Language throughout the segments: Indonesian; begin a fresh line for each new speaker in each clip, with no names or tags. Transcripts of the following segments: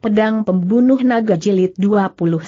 Pedang Pembunuh Naga Jilid 29.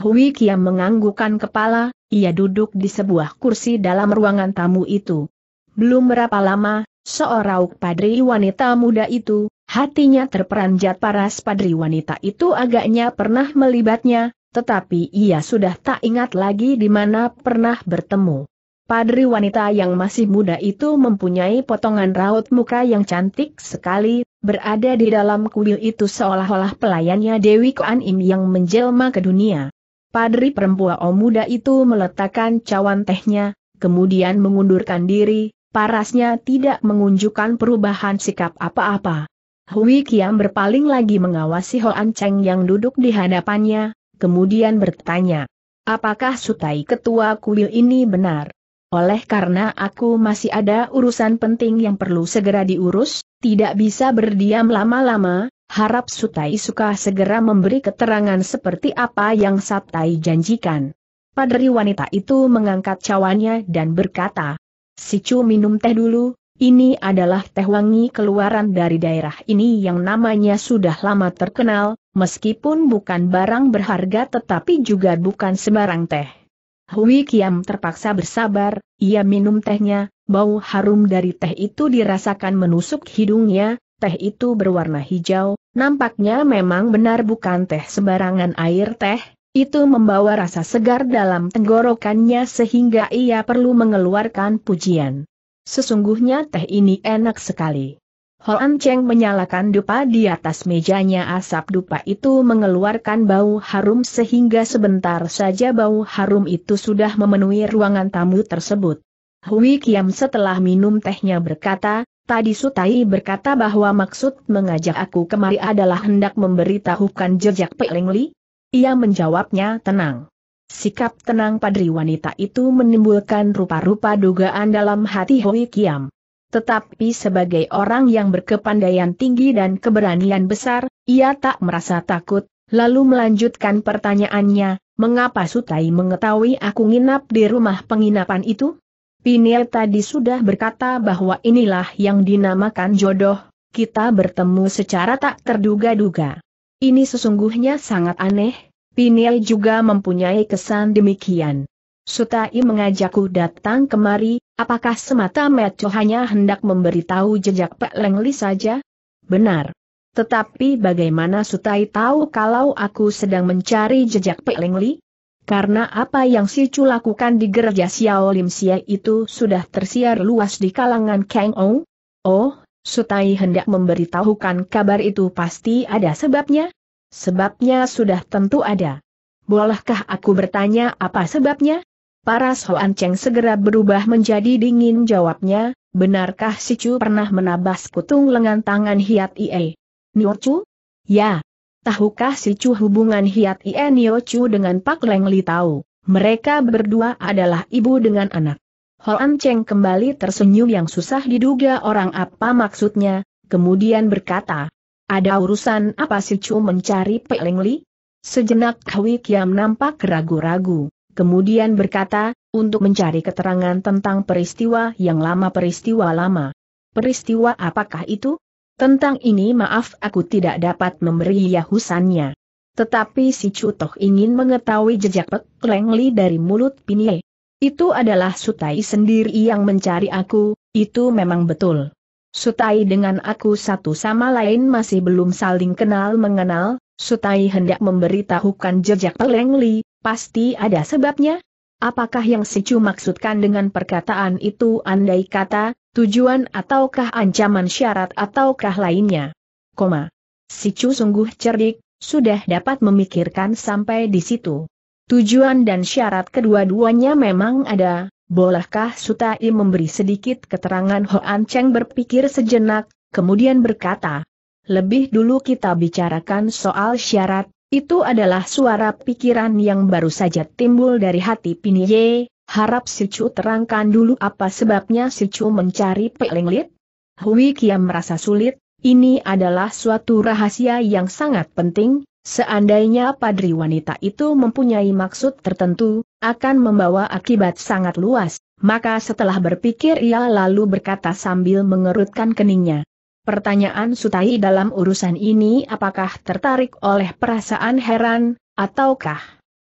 Hui Kia menganggukan kepala, ia duduk di sebuah kursi dalam ruangan tamu itu. Belum berapa lama, seorang padri wanita muda itu, hatinya terperanjat paras padri wanita itu agaknya pernah melibatnya, tetapi ia sudah tak ingat lagi di mana pernah bertemu. Padri wanita yang masih muda itu mempunyai potongan raut muka yang cantik sekali, berada di dalam kuil itu seolah-olah pelayannya Dewi Kuan Im yang menjelma ke dunia. Padri perempuan om muda itu meletakkan cawan tehnya, kemudian mengundurkan diri, parasnya tidak mengunjukkan perubahan sikap apa-apa. Hui Kiam berpaling lagi mengawasi Ho An Cheng yang duduk di hadapannya, kemudian bertanya, apakah sutai ketua kuil ini benar? Oleh karena aku masih ada urusan penting yang perlu segera diurus, tidak bisa berdiam lama-lama, harap Sutai Suka segera memberi keterangan seperti apa yang sutai janjikan. Padri wanita itu mengangkat cawannya dan berkata, Sicu minum teh dulu, ini adalah teh wangi keluaran dari daerah ini yang namanya sudah lama terkenal, meskipun bukan barang berharga tetapi juga bukan sembarang teh. Hui Kiam terpaksa bersabar, ia minum tehnya, bau harum dari teh itu dirasakan menusuk hidungnya, teh itu berwarna hijau, nampaknya memang benar bukan teh sembarangan air teh, itu membawa rasa segar dalam tenggorokannya sehingga ia perlu mengeluarkan pujian. Sesungguhnya teh ini enak sekali. Hoan Cheng menyalakan dupa di atas mejanya asap dupa itu mengeluarkan bau harum sehingga sebentar saja bau harum itu sudah memenuhi ruangan tamu tersebut. Hui Kiam setelah minum tehnya berkata, tadi Sutai berkata bahwa maksud mengajak aku kemari adalah hendak memberitahukan jejak Peling Li? Ia menjawabnya tenang. Sikap tenang padri wanita itu menimbulkan rupa-rupa dugaan dalam hati Hui Kiam. Tetapi sebagai orang yang berkepandaian tinggi dan keberanian besar, ia tak merasa takut, lalu melanjutkan pertanyaannya, mengapa Sutai mengetahui aku nginap di rumah penginapan itu? Pinel tadi sudah berkata bahwa inilah yang dinamakan jodoh, kita bertemu secara tak terduga-duga. Ini sesungguhnya sangat aneh, Pinel juga mempunyai kesan demikian. Sutai mengajakku datang kemari, apakah semata Meco hanya hendak memberitahu jejak Pak Lengli saja? Benar. Tetapi bagaimana Sutai tahu kalau aku sedang mencari jejak Pak Lengli? Karena apa yang si Chu lakukan di gereja Xiao Xie itu sudah tersiar luas di kalangan Kang Ong? Oh, Sutai hendak memberitahukan kabar itu pasti ada sebabnya? Sebabnya sudah tentu ada. Bolehkah aku bertanya apa sebabnya? Paras Hoan Cheng segera berubah menjadi dingin jawabnya, benarkah si Chu pernah menabas kutung lengan tangan Hiat Ie? Nio Chu? Ya. Tahukah si Chu hubungan Hiat Ie Nio Chu dengan Pak Leng Li tahu? Mereka berdua adalah ibu dengan anak. Hoan Cheng kembali tersenyum yang susah diduga orang apa maksudnya, kemudian berkata, ada urusan apa si Chu mencari Pak Leng Li? Sejenak Hwi Kiam nampak ragu-ragu kemudian berkata, untuk mencari keterangan tentang peristiwa yang lama peristiwa lama. Peristiwa apakah itu? Tentang ini maaf aku tidak dapat memberi yahusannya. Tetapi si Cutoh ingin mengetahui jejak Pek Lengli dari mulut Pinie. Itu adalah Sutai sendiri yang mencari aku, itu memang betul. Sutai dengan aku satu sama lain masih belum saling kenal mengenal, Sutai hendak memberitahukan jejak Pelengli, Pasti ada sebabnya? Apakah yang Sicu maksudkan dengan perkataan itu andai kata, tujuan ataukah ancaman syarat ataukah lainnya? Koma. Sicu sungguh cerdik, sudah dapat memikirkan sampai di situ. Tujuan dan syarat kedua-duanya memang ada, bolehkah Sutai memberi sedikit keterangan Hoan Cheng berpikir sejenak, kemudian berkata, lebih dulu kita bicarakan soal syarat, itu adalah suara pikiran yang baru saja timbul dari hati Pinye, harap si Chu terangkan dulu apa sebabnya si Chu mencari Pelenglit. Hui Kiam merasa sulit, ini adalah suatu rahasia yang sangat penting, seandainya padri wanita itu mempunyai maksud tertentu, akan membawa akibat sangat luas, maka setelah berpikir ia lalu berkata sambil mengerutkan keningnya. Pertanyaan Sutai dalam urusan ini apakah tertarik oleh perasaan heran, ataukah?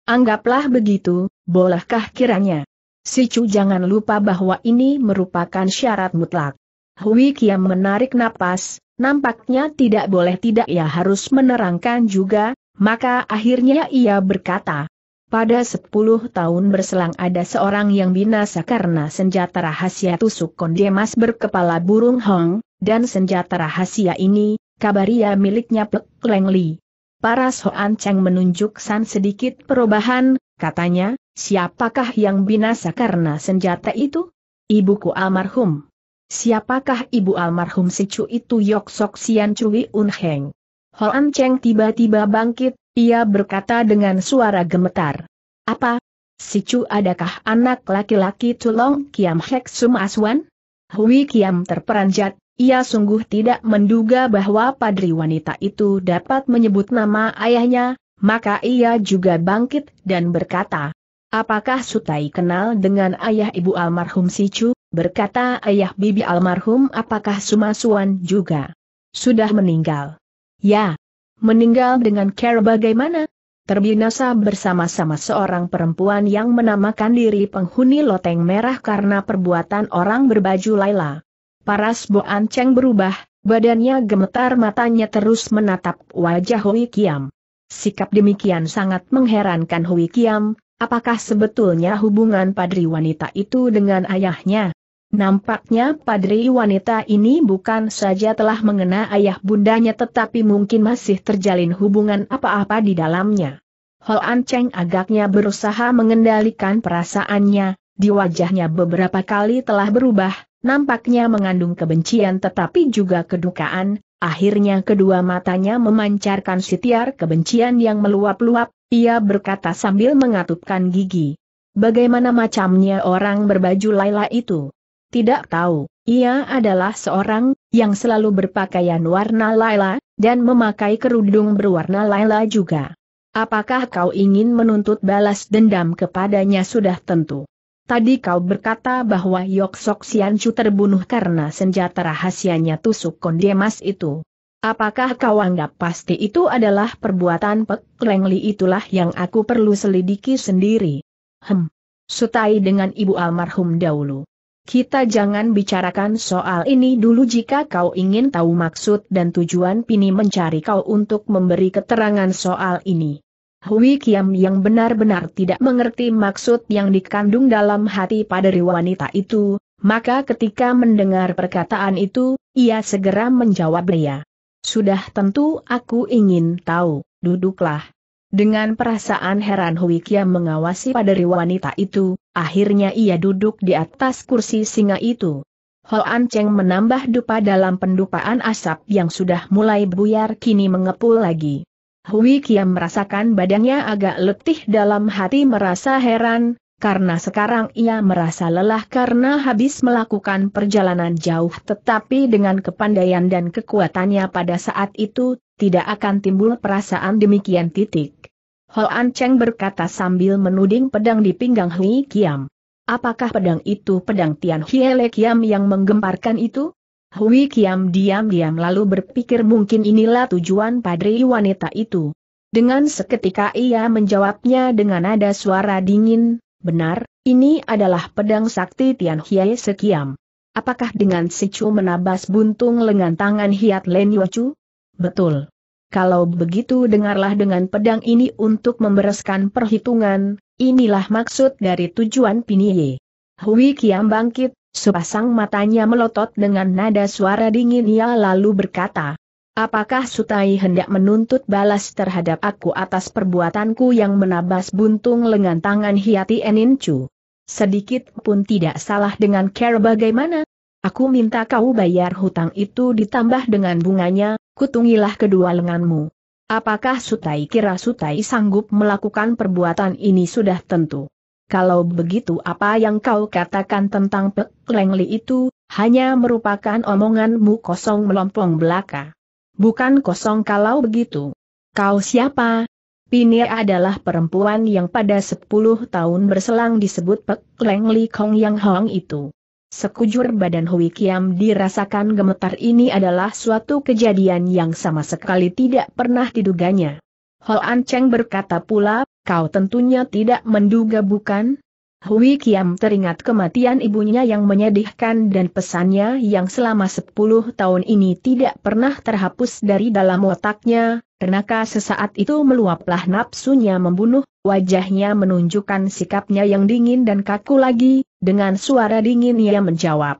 Anggaplah begitu, bolehkah kiranya? Si Chu jangan lupa bahwa ini merupakan syarat mutlak. Hui Kiam menarik napas, nampaknya tidak boleh tidak ia harus menerangkan juga, maka akhirnya ia berkata. Pada sepuluh tahun berselang ada seorang yang binasa karena senjata rahasia tusuk kondemas berkepala burung hong, dan senjata rahasia ini, kabaria miliknya Pek Leng Li. Paras Soan Cheng menunjuk San sedikit perubahan, katanya, siapakah yang binasa karena senjata itu? Ibuku almarhum. Siapakah ibu almarhum si itu Yok Sok Sian Cui Un Heng? Hoan Cheng tiba-tiba bangkit, ia berkata dengan suara gemetar. Apa? Si adakah anak laki-laki Tulong Kiam Hek Sum Aswan? Hui Kiam terperanjat, ia sungguh tidak menduga bahwa padri wanita itu dapat menyebut nama ayahnya, maka ia juga bangkit dan berkata, Apakah Sutai kenal dengan ayah ibu almarhum Sicu? Berkata ayah bibi almarhum apakah Sumasuan juga sudah meninggal? Ya, meninggal dengan care bagaimana? Terbinasa bersama-sama seorang perempuan yang menamakan diri penghuni loteng merah karena perbuatan orang berbaju Laila. Paras Boan Cheng berubah, badannya gemetar matanya terus menatap wajah Hui Kiam. Sikap demikian sangat mengherankan Hui Kiam, apakah sebetulnya hubungan padri wanita itu dengan ayahnya? Nampaknya padri wanita ini bukan saja telah mengena ayah bundanya tetapi mungkin masih terjalin hubungan apa-apa di dalamnya. Hal Cheng agaknya berusaha mengendalikan perasaannya, di wajahnya beberapa kali telah berubah, nampaknya mengandung kebencian tetapi juga kedukaan, akhirnya kedua matanya memancarkan sitiar kebencian yang meluap-luap, ia berkata sambil mengatupkan gigi. Bagaimana macamnya orang berbaju Laila itu? Tidak tahu, ia adalah seorang yang selalu berpakaian warna Laila, dan memakai kerudung berwarna Laila juga. Apakah kau ingin menuntut balas dendam kepadanya sudah tentu. Tadi kau berkata bahwa Yok Sok Sianchu terbunuh karena senjata rahasianya tusuk kondemas itu. Apakah kau anggap pasti itu adalah perbuatan Pek Lengli itulah yang aku perlu selidiki sendiri? Hem. Sutai dengan ibu almarhum dahulu. Kita jangan bicarakan soal ini dulu jika kau ingin tahu maksud dan tujuan Pini mencari kau untuk memberi keterangan soal ini. Hui Kiam yang benar-benar tidak mengerti maksud yang dikandung dalam hati paderi wanita itu, maka ketika mendengar perkataan itu, ia segera menjawab dia. Sudah tentu aku ingin tahu, duduklah. Dengan perasaan heran Hui Kiam mengawasi paderi wanita itu, akhirnya ia duduk di atas kursi singa itu. Hoan Cheng menambah dupa dalam pendupaan asap yang sudah mulai buyar kini mengepul lagi. Hui Kiam merasakan badannya agak letih dalam hati merasa heran, karena sekarang ia merasa lelah karena habis melakukan perjalanan jauh tetapi dengan kepandaian dan kekuatannya pada saat itu, tidak akan timbul perasaan demikian titik. Hoan Cheng berkata sambil menuding pedang di pinggang Hui Kiam. Apakah pedang itu pedang Tian Hiele Kiam yang menggemparkan itu? Hui Kiam diam-diam lalu berpikir mungkin inilah tujuan padri wanita itu. Dengan seketika ia menjawabnya dengan nada suara dingin, benar, ini adalah pedang sakti Tian Hiei Sekiam. Apakah dengan Chu menabas buntung lengan tangan Hiat Len Yochu? Betul. Kalau begitu dengarlah dengan pedang ini untuk membereskan perhitungan, inilah maksud dari tujuan Pinie. Hui Kiam bangkit, Sepasang matanya melotot dengan nada suara dingin ia lalu berkata, Apakah Sutai hendak menuntut balas terhadap aku atas perbuatanku yang menabas buntung lengan tangan Hiati Enincu? Sedikit pun tidak salah dengan care bagaimana? Aku minta kau bayar hutang itu ditambah dengan bunganya, kutungilah kedua lenganmu. Apakah Sutai kira Sutai sanggup melakukan perbuatan ini sudah tentu. Kalau begitu apa yang kau katakan tentang Pek Leng itu, hanya merupakan omonganmu kosong melompong belaka. Bukan kosong kalau begitu. Kau siapa? Pinia adalah perempuan yang pada 10 tahun berselang disebut Pek Leng Kong Yang Hong itu. Sekujur badan Hui Kiam dirasakan gemetar ini adalah suatu kejadian yang sama sekali tidak pernah diduganya. Ho An Cheng berkata pula, kau tentunya tidak menduga bukan? Hui Kiam teringat kematian ibunya yang menyedihkan dan pesannya yang selama sepuluh tahun ini tidak pernah terhapus dari dalam otaknya, Renaka sesaat itu meluaplah nafsunya membunuh, wajahnya menunjukkan sikapnya yang dingin dan kaku lagi, dengan suara dingin ia menjawab.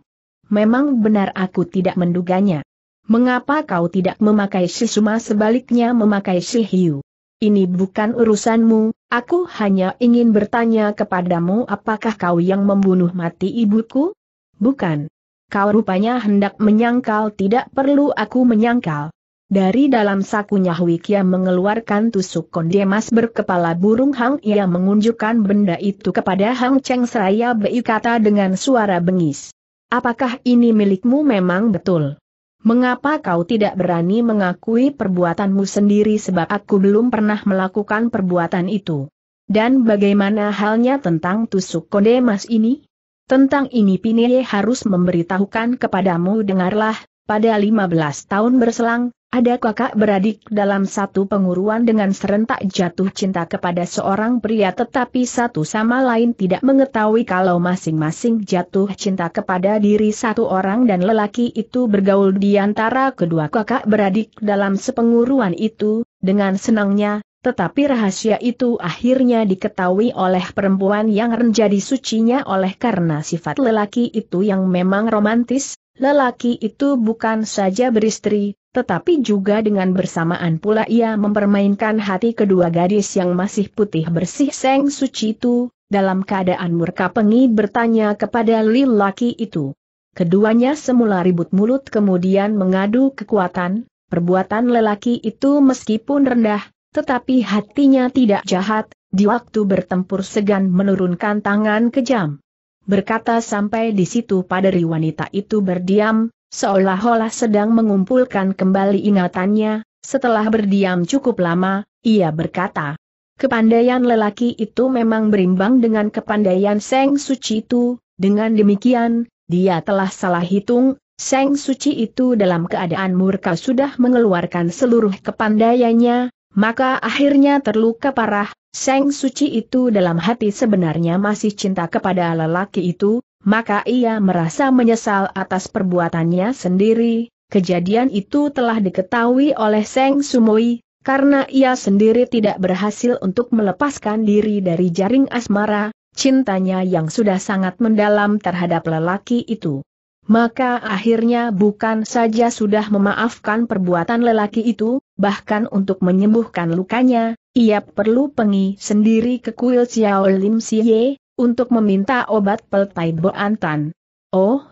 Memang benar aku tidak menduganya. Mengapa kau tidak memakai sisuma sebaliknya memakai si ini bukan urusanmu, aku hanya ingin bertanya kepadamu apakah kau yang membunuh mati ibuku? Bukan. Kau rupanya hendak menyangkal tidak perlu aku menyangkal. Dari dalam sakunya Wikia mengeluarkan tusuk konde mas berkepala burung Hang Ia mengunjukkan benda itu kepada Hang Cheng Seraya Bei dengan suara bengis. Apakah ini milikmu memang betul? Mengapa kau tidak berani mengakui perbuatanmu sendiri sebab aku belum pernah melakukan perbuatan itu? Dan bagaimana halnya tentang tusuk kode mas ini? Tentang ini Pinie harus memberitahukan kepadamu dengarlah, pada 15 tahun berselang, ada kakak beradik dalam satu penguruan dengan serentak jatuh cinta kepada seorang pria tetapi satu sama lain tidak mengetahui kalau masing-masing jatuh cinta kepada diri satu orang dan lelaki itu bergaul di antara kedua kakak beradik dalam sepenguruan itu, dengan senangnya, tetapi rahasia itu akhirnya diketahui oleh perempuan yang menjadi sucinya oleh karena sifat lelaki itu yang memang romantis, lelaki itu bukan saja beristri, tetapi juga dengan bersamaan pula ia mempermainkan hati kedua gadis yang masih putih bersih Seng Suci itu, dalam keadaan murka pengi bertanya kepada lelaki itu. Keduanya semula ribut mulut kemudian mengadu kekuatan, perbuatan lelaki itu meskipun rendah, tetapi hatinya tidak jahat, di waktu bertempur segan menurunkan tangan kejam. Berkata sampai di situ pada wanita itu berdiam, Seolah-olah sedang mengumpulkan kembali ingatannya, setelah berdiam cukup lama, ia berkata, Kepandaian lelaki itu memang berimbang dengan kepandaian Seng Suci itu, dengan demikian, dia telah salah hitung, Seng Suci itu dalam keadaan murka sudah mengeluarkan seluruh kepandaiannya, maka akhirnya terluka parah, Seng Suci itu dalam hati sebenarnya masih cinta kepada lelaki itu, maka ia merasa menyesal atas perbuatannya sendiri. Kejadian itu telah diketahui oleh Seng Sumoi, karena ia sendiri tidak berhasil untuk melepaskan diri dari jaring asmara, cintanya yang sudah sangat mendalam terhadap lelaki itu. Maka akhirnya bukan saja sudah memaafkan perbuatan lelaki itu, bahkan untuk menyembuhkan lukanya, ia perlu pengi sendiri ke kuil Xiao Lim Siye, untuk meminta obat peltai antan. Oh,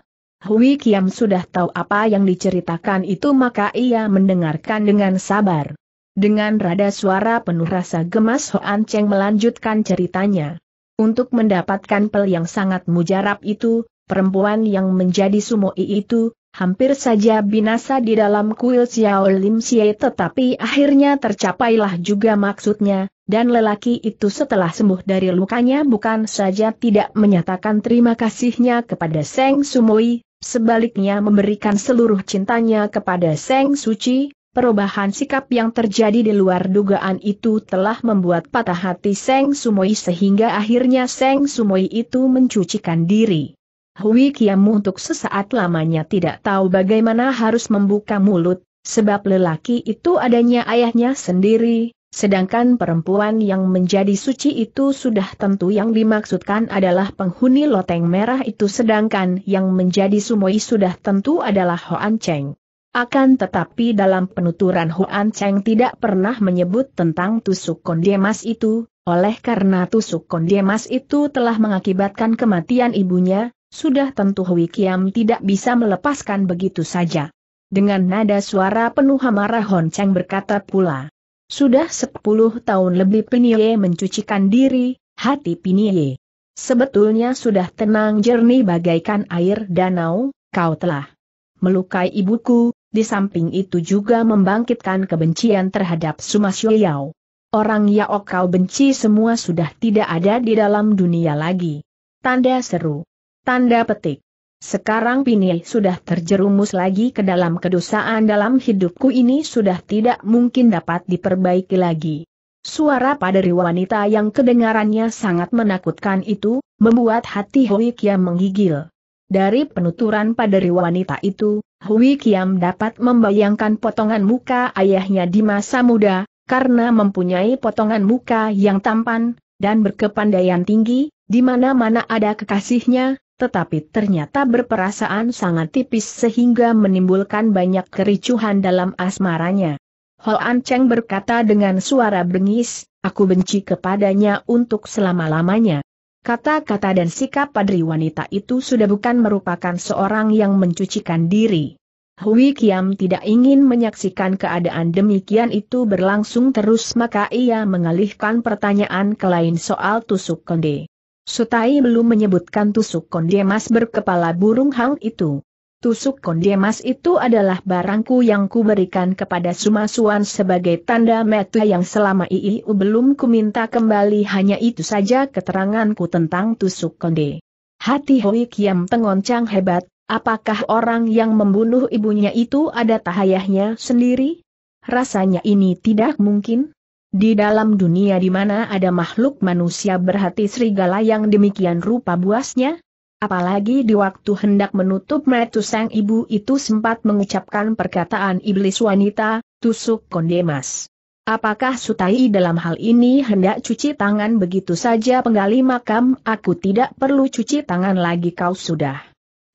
Hui Kiam sudah tahu apa yang diceritakan itu maka ia mendengarkan dengan sabar. Dengan rada suara penuh rasa gemas Hoan Cheng melanjutkan ceritanya. Untuk mendapatkan pel yang sangat mujarab itu, perempuan yang menjadi sumoi itu, Hampir saja binasa di dalam kuil Xiao Lim Xie tetapi akhirnya tercapailah juga maksudnya, dan lelaki itu setelah sembuh dari lukanya bukan saja tidak menyatakan terima kasihnya kepada Seng Sumoi, sebaliknya memberikan seluruh cintanya kepada Seng Suci, perubahan sikap yang terjadi di luar dugaan itu telah membuat patah hati Seng Sumoi sehingga akhirnya Seng Sumoi itu mencucikan diri. Hui Kiamu untuk sesaat lamanya tidak tahu bagaimana harus membuka mulut, sebab lelaki itu adanya ayahnya sendiri, sedangkan perempuan yang menjadi suci itu sudah tentu yang dimaksudkan adalah penghuni loteng merah itu sedangkan yang menjadi sumoi sudah tentu adalah Hoan Cheng. Akan tetapi dalam penuturan Hoan Cheng tidak pernah menyebut tentang tusuk kondemas itu, oleh karena tusuk kondemas itu telah mengakibatkan kematian ibunya, sudah tentu Hui Kiam tidak bisa melepaskan begitu saja. Dengan nada suara penuh amarah Hon Cheng berkata pula. Sudah sepuluh tahun lebih Pinie mencucikan diri, hati Pinie. Sebetulnya sudah tenang jernih bagaikan air danau, kau telah melukai ibuku, di samping itu juga membangkitkan kebencian terhadap Sumasioyao. Orang Yao kau benci semua sudah tidak ada di dalam dunia lagi. Tanda seru. Tanda petik. Sekarang Pini sudah terjerumus lagi ke dalam kedosaan dalam hidupku ini sudah tidak mungkin dapat diperbaiki lagi. Suara padari wanita yang kedengarannya sangat menakutkan itu, membuat hati Hui Kiam menggigil. Dari penuturan padari wanita itu, Hui Kiam dapat membayangkan potongan muka ayahnya di masa muda, karena mempunyai potongan muka yang tampan, dan berkepandaian tinggi, di mana-mana ada kekasihnya, tetapi ternyata berperasaan sangat tipis sehingga menimbulkan banyak kericuhan dalam asmaranya. Hoan Cheng berkata dengan suara bengis, aku benci kepadanya untuk selama-lamanya. Kata-kata dan sikap padri wanita itu sudah bukan merupakan seorang yang mencucikan diri. Hui Kiam tidak ingin menyaksikan keadaan demikian itu berlangsung terus maka ia mengalihkan pertanyaan ke lain soal tusuk konde. Sutai belum menyebutkan tusuk kondemas berkepala burung hang itu. Tusuk kondemas itu adalah barangku yang kuberikan kepada Sumasuan sebagai tanda meta yang selama IIU belum kuminta kembali hanya itu saja keteranganku tentang tusuk konde. Hati Hoi Kiam tengoncang hebat, apakah orang yang membunuh ibunya itu ada tahayahnya sendiri? Rasanya ini tidak mungkin. Di dalam dunia di mana ada makhluk manusia berhati serigala yang demikian rupa buasnya, apalagi di waktu hendak menutup metu sang ibu itu sempat mengucapkan perkataan iblis wanita, tusuk kondemas. Apakah Sutai dalam hal ini hendak cuci tangan begitu saja penggali makam, aku tidak perlu cuci tangan lagi kau sudah.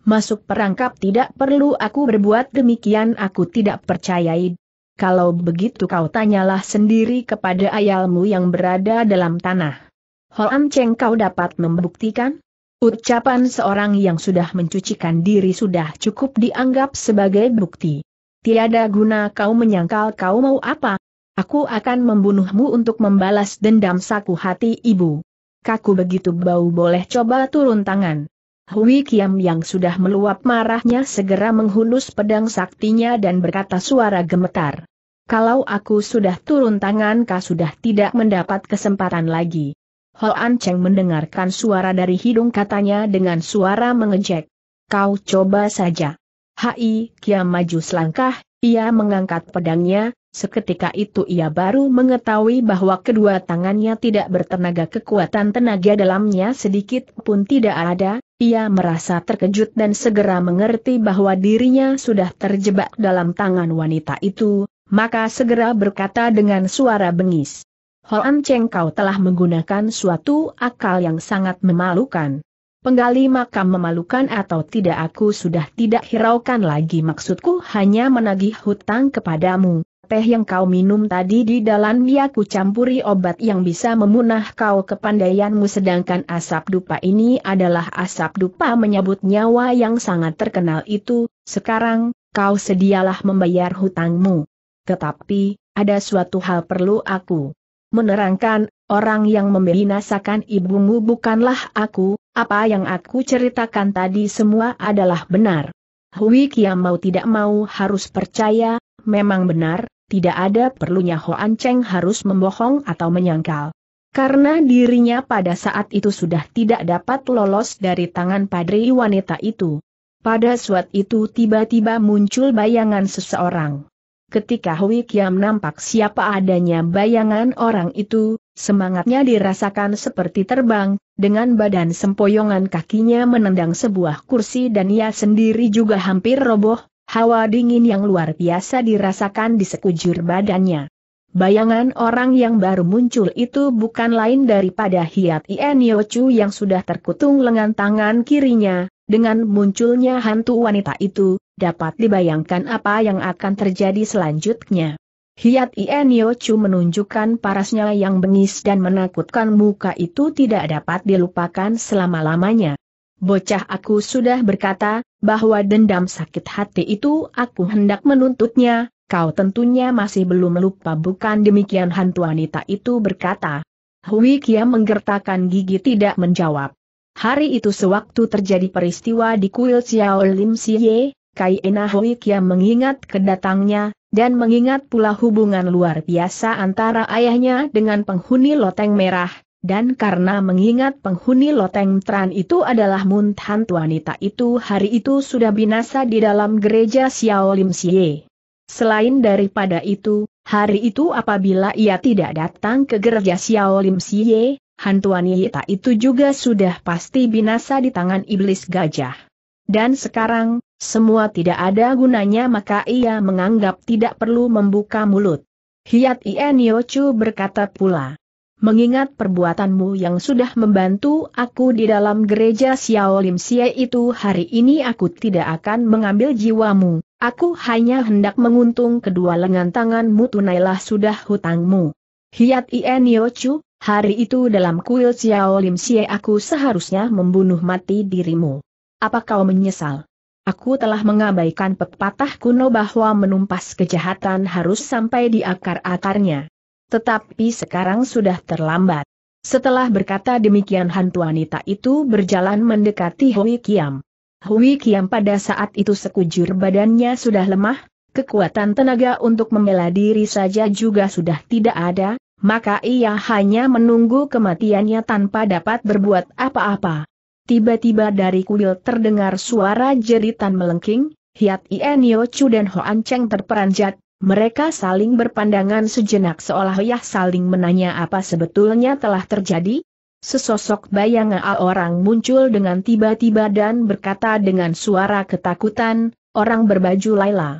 Masuk perangkap tidak perlu aku berbuat demikian aku tidak percayai, kalau begitu kau tanyalah sendiri kepada ayalmu yang berada dalam tanah. Hoan Cheng kau dapat membuktikan? Ucapan seorang yang sudah mencucikan diri sudah cukup dianggap sebagai bukti. Tiada guna kau menyangkal kau mau apa. Aku akan membunuhmu untuk membalas dendam saku hati ibu. Kaku begitu bau boleh coba turun tangan. Hui Kiam yang sudah meluap marahnya segera menghunus pedang saktinya dan berkata suara gemetar. Kalau aku sudah turun tangan kau sudah tidak mendapat kesempatan lagi. Hoan Cheng mendengarkan suara dari hidung katanya dengan suara mengejek. Kau coba saja. Hai Kiam maju selangkah, ia mengangkat pedangnya, seketika itu ia baru mengetahui bahwa kedua tangannya tidak bertenaga kekuatan tenaga dalamnya sedikit pun tidak ada, ia merasa terkejut dan segera mengerti bahwa dirinya sudah terjebak dalam tangan wanita itu, maka segera berkata dengan suara bengis. Hoan Cheng kau telah menggunakan suatu akal yang sangat memalukan. Penggali makam memalukan atau tidak aku sudah tidak hiraukan lagi maksudku hanya menagih hutang kepadamu, teh yang kau minum tadi di dalamnya ku campuri obat yang bisa memunah kau kepandaianmu sedangkan asap dupa ini adalah asap dupa menyebut nyawa yang sangat terkenal itu, sekarang, kau sedialah membayar hutangmu. Tetapi, ada suatu hal perlu aku menerangkan, orang yang membinasakan ibumu bukanlah aku, apa yang aku ceritakan tadi semua adalah benar. Hui Kiam mau tidak mau harus percaya, memang benar, tidak ada perlunya Hoan Cheng harus membohong atau menyangkal. Karena dirinya pada saat itu sudah tidak dapat lolos dari tangan padri wanita itu. Pada suat itu tiba-tiba muncul bayangan seseorang. Ketika Hui Kiam nampak siapa adanya bayangan orang itu, semangatnya dirasakan seperti terbang, dengan badan sempoyongan kakinya menendang sebuah kursi dan ia sendiri juga hampir roboh, Hawa dingin yang luar biasa dirasakan di sekujur badannya. Bayangan orang yang baru muncul itu bukan lain daripada Hiat Ien Yochu yang sudah terkutung lengan tangan kirinya, dengan munculnya hantu wanita itu, dapat dibayangkan apa yang akan terjadi selanjutnya. Hiat Ien Yochu menunjukkan parasnya yang bengis dan menakutkan muka itu tidak dapat dilupakan selama-lamanya. Bocah aku sudah berkata, bahwa dendam sakit hati itu aku hendak menuntutnya, kau tentunya masih belum lupa bukan demikian hantu wanita itu berkata. Hui Kia menggertakkan gigi tidak menjawab. Hari itu sewaktu terjadi peristiwa di kuil Xiao Lim Siye, Kai Ena Hui Kia mengingat kedatangnya, dan mengingat pula hubungan luar biasa antara ayahnya dengan penghuni loteng merah, dan karena mengingat penghuni loteng Tran itu adalah Munthan wanita itu hari itu sudah binasa di dalam gereja Xiao Lim Xie. Selain daripada itu, hari itu apabila ia tidak datang ke gereja Xiao Lim Xie, hantu wanita itu juga sudah pasti binasa di tangan iblis gajah. Dan sekarang, semua tidak ada gunanya maka ia menganggap tidak perlu membuka mulut. Hiat Yochu berkata pula, mengingat perbuatanmu yang sudah membantu aku di dalam gereja Xiao Lim Xie itu hari ini aku tidak akan mengambil jiwamu, aku hanya hendak menguntung kedua lengan tanganmu tunailah sudah hutangmu. Hiat Ien Yochu, hari itu dalam kuil Xiao Lim Xie aku seharusnya membunuh mati dirimu. Apa kau menyesal? Aku telah mengabaikan pepatah kuno bahwa menumpas kejahatan harus sampai di akar-akarnya. Tetapi sekarang sudah terlambat. Setelah berkata demikian hantu wanita itu berjalan mendekati Hui Kiam. Hui Kiam pada saat itu sekujur badannya sudah lemah, kekuatan tenaga untuk membela diri saja juga sudah tidak ada, maka ia hanya menunggu kematiannya tanpa dapat berbuat apa-apa. Tiba-tiba dari kuil terdengar suara jeritan melengking, Hiat Ienio Chu dan Hoan Cheng terperanjat, mereka saling berpandangan sejenak seolah yah saling menanya apa sebetulnya telah terjadi. Sesosok bayangan orang muncul dengan tiba-tiba dan berkata dengan suara ketakutan, orang berbaju Laila.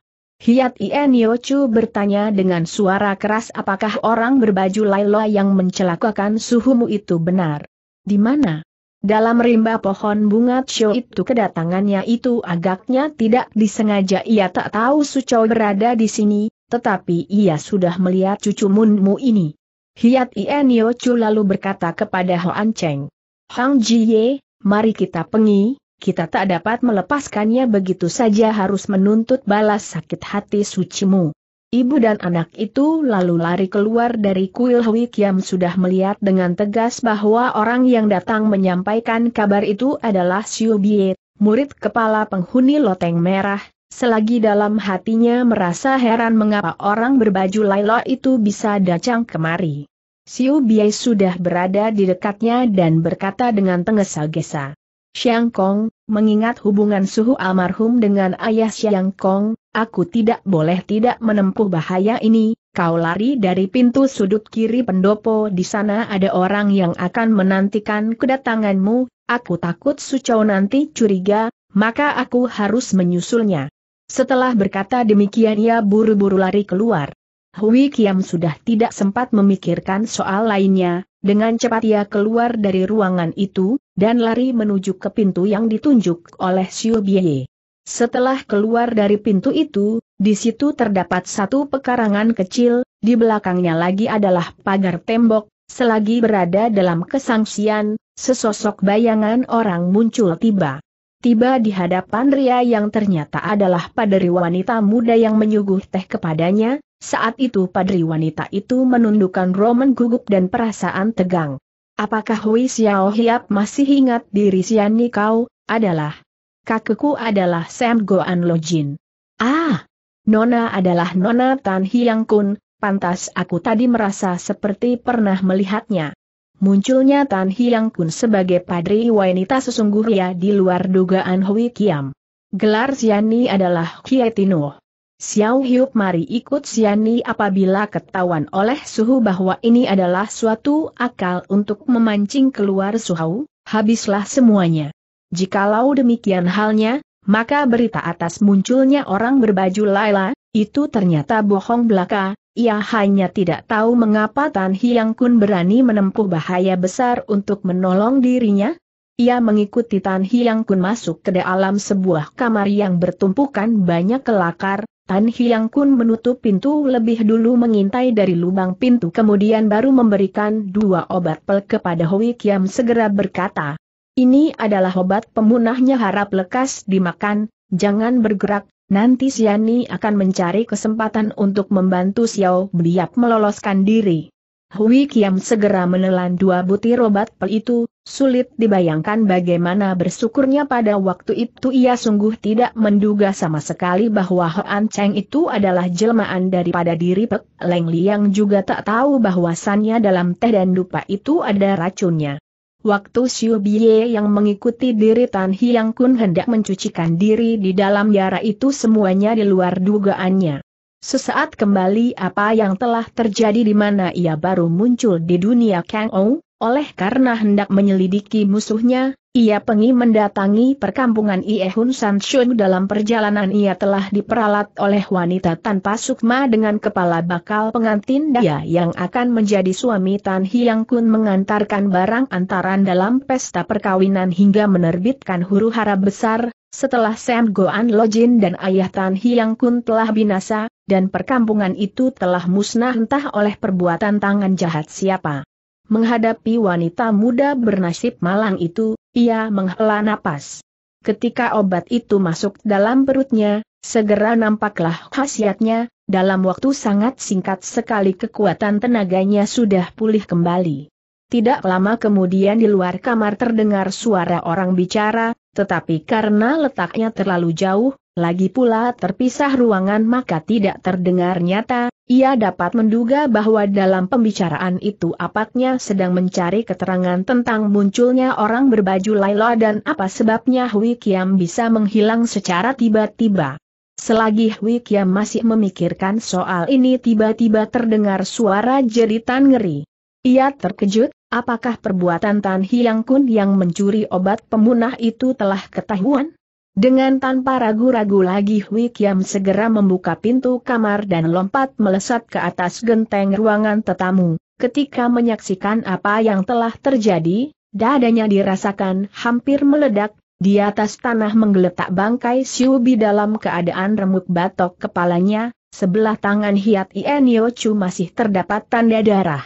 Hiat Ien Yochu bertanya dengan suara keras apakah orang berbaju Laila yang mencelakakan suhumu itu benar. Di mana? Dalam rimba pohon bunga Cho itu kedatangannya itu agaknya tidak disengaja ia tak tahu Suco berada di sini, tetapi ia sudah melihat cucu Munmu ini. Hiat Ien Yo Chu lalu berkata kepada Hoan Cheng. Hang Jiye, mari kita pengi, kita tak dapat melepaskannya begitu saja harus menuntut balas sakit hati sucimu. Ibu dan anak itu lalu lari keluar dari kuil Hui Kiam sudah melihat dengan tegas bahwa orang yang datang menyampaikan kabar itu adalah Xiu Bie, murid kepala penghuni loteng merah, selagi dalam hatinya merasa heran mengapa orang berbaju Lailo itu bisa datang kemari. Xiu Bie sudah berada di dekatnya dan berkata dengan tengesa gesa Xiang Kong, mengingat hubungan suhu almarhum dengan ayah Xiang Kong, aku tidak boleh tidak menempuh bahaya ini, kau lari dari pintu sudut kiri pendopo di sana ada orang yang akan menantikan kedatanganmu, aku takut Sucau nanti curiga, maka aku harus menyusulnya. Setelah berkata demikian ia buru-buru lari keluar. Hui Kiam sudah tidak sempat memikirkan soal lainnya, dengan cepat ia keluar dari ruangan itu, dan lari menuju ke pintu yang ditunjuk oleh Xiu Bie. Setelah keluar dari pintu itu, di situ terdapat satu pekarangan kecil, di belakangnya lagi adalah pagar tembok, selagi berada dalam kesangsian, sesosok bayangan orang muncul tiba. Tiba di hadapan Ria yang ternyata adalah padri wanita muda yang menyuguh teh kepadanya, saat itu padri wanita itu menundukkan Roman gugup dan perasaan tegang. Apakah Hui Xiao Hiap masih ingat diri Siani kau, adalah kakekku adalah Sam Goan Lojin. Ah, Nona adalah Nona Tan Hiang Kun, pantas aku tadi merasa seperti pernah melihatnya. Munculnya Tan Hiang Kun sebagai padri wanita sesungguhnya di luar dugaan Hui Kiam. Gelar Siani adalah Kietino. Xiao Hyuk mari ikut Siani apabila ketahuan oleh Suhu bahwa ini adalah suatu akal untuk memancing keluar suhu, habislah semuanya. Jikalau demikian halnya, maka berita atas munculnya orang berbaju Laila, itu ternyata bohong belaka, ia hanya tidak tahu mengapa Tan Hiang Kun berani menempuh bahaya besar untuk menolong dirinya. Ia mengikuti Tan Hiang Kun masuk ke dalam sebuah kamar yang bertumpukan banyak kelakar, Tan Hiang Kun menutup pintu lebih dulu mengintai dari lubang pintu kemudian baru memberikan dua obat pel kepada Hui Kiam segera berkata, ini adalah obat pemunahnya harap lekas dimakan, jangan bergerak, nanti Siani akan mencari kesempatan untuk membantu Xiao Beliap meloloskan diri. Hui Kiam segera menelan dua butir obat pel itu, sulit dibayangkan bagaimana bersyukurnya pada waktu itu ia sungguh tidak menduga sama sekali bahwa Hoan Cheng itu adalah jelmaan daripada diri Pek Leng Liang juga tak tahu bahwasannya dalam teh dan dupa itu ada racunnya. Waktu Xiu Bie yang mengikuti diri Tan Hiang Kun hendak mencucikan diri di dalam yara itu semuanya di luar dugaannya. Sesaat kembali apa yang telah terjadi di mana ia baru muncul di dunia Kang Ou, oleh karena hendak menyelidiki musuhnya, ia pengi mendatangi perkampungan Iehun Sanshun dalam perjalanan ia telah diperalat oleh wanita tanpa sukma dengan kepala bakal pengantin dia yang akan menjadi suami Tan Hyang Kun mengantarkan barang antaran dalam pesta perkawinan hingga menerbitkan huru hara besar, setelah Sam Goan Lojin dan ayah Tan Hyang Kun telah binasa, dan perkampungan itu telah musnah entah oleh perbuatan tangan jahat siapa. Menghadapi wanita muda bernasib malang itu, ia menghela napas. Ketika obat itu masuk dalam perutnya, segera nampaklah khasiatnya, dalam waktu sangat singkat sekali kekuatan tenaganya sudah pulih kembali. Tidak lama kemudian di luar kamar terdengar suara orang bicara, tetapi karena letaknya terlalu jauh, lagi pula terpisah ruangan maka tidak terdengar nyata, ia dapat menduga bahwa dalam pembicaraan itu apatnya sedang mencari keterangan tentang munculnya orang berbaju Laila dan apa sebabnya Hui Kiam bisa menghilang secara tiba-tiba. Selagi Hui Kiam masih memikirkan soal ini tiba-tiba terdengar suara jeritan ngeri. Ia terkejut, apakah perbuatan Tan Hiang Kun yang mencuri obat pemunah itu telah ketahuan? Dengan tanpa ragu-ragu lagi Hui Kiam segera membuka pintu kamar dan lompat melesat ke atas genteng ruangan tetamu. Ketika menyaksikan apa yang telah terjadi, dadanya dirasakan hampir meledak, di atas tanah menggeletak bangkai Siubi dalam keadaan remuk batok kepalanya, sebelah tangan Hiat Ienio Chu masih terdapat tanda darah.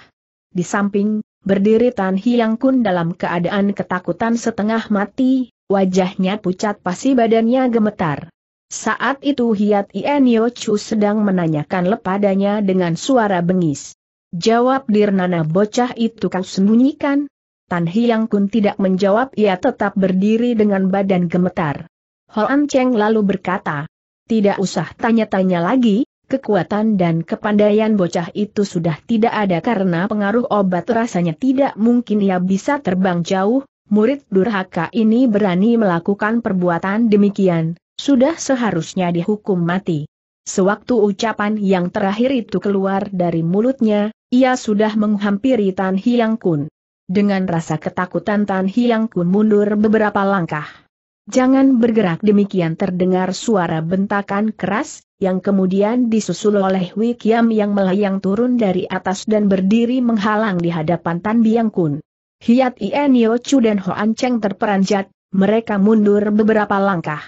Di samping, berdiri Tan Hiang Kun dalam keadaan ketakutan setengah mati, wajahnya pucat pasti badannya gemetar. Saat itu Hiat Ienio Chu sedang menanyakan lepadanya dengan suara bengis. Jawab Dirnana bocah itu kau sembunyikan? Tan Hiang Kun tidak menjawab ia tetap berdiri dengan badan gemetar. Hoan Cheng lalu berkata, tidak usah tanya-tanya lagi, kekuatan dan kepandaian bocah itu sudah tidak ada karena pengaruh obat rasanya tidak mungkin ia bisa terbang jauh, murid durhaka ini berani melakukan perbuatan demikian, sudah seharusnya dihukum mati. Sewaktu ucapan yang terakhir itu keluar dari mulutnya, ia sudah menghampiri Tan Hiang Kun. Dengan rasa ketakutan Tan Hiang Kun mundur beberapa langkah. Jangan bergerak demikian terdengar suara bentakan keras, yang kemudian disusul oleh Wei yang melayang turun dari atas dan berdiri menghalang di hadapan Tan Biang Kun. Hiat Ienio Chu dan Hoan Cheng terperanjat, mereka mundur beberapa langkah.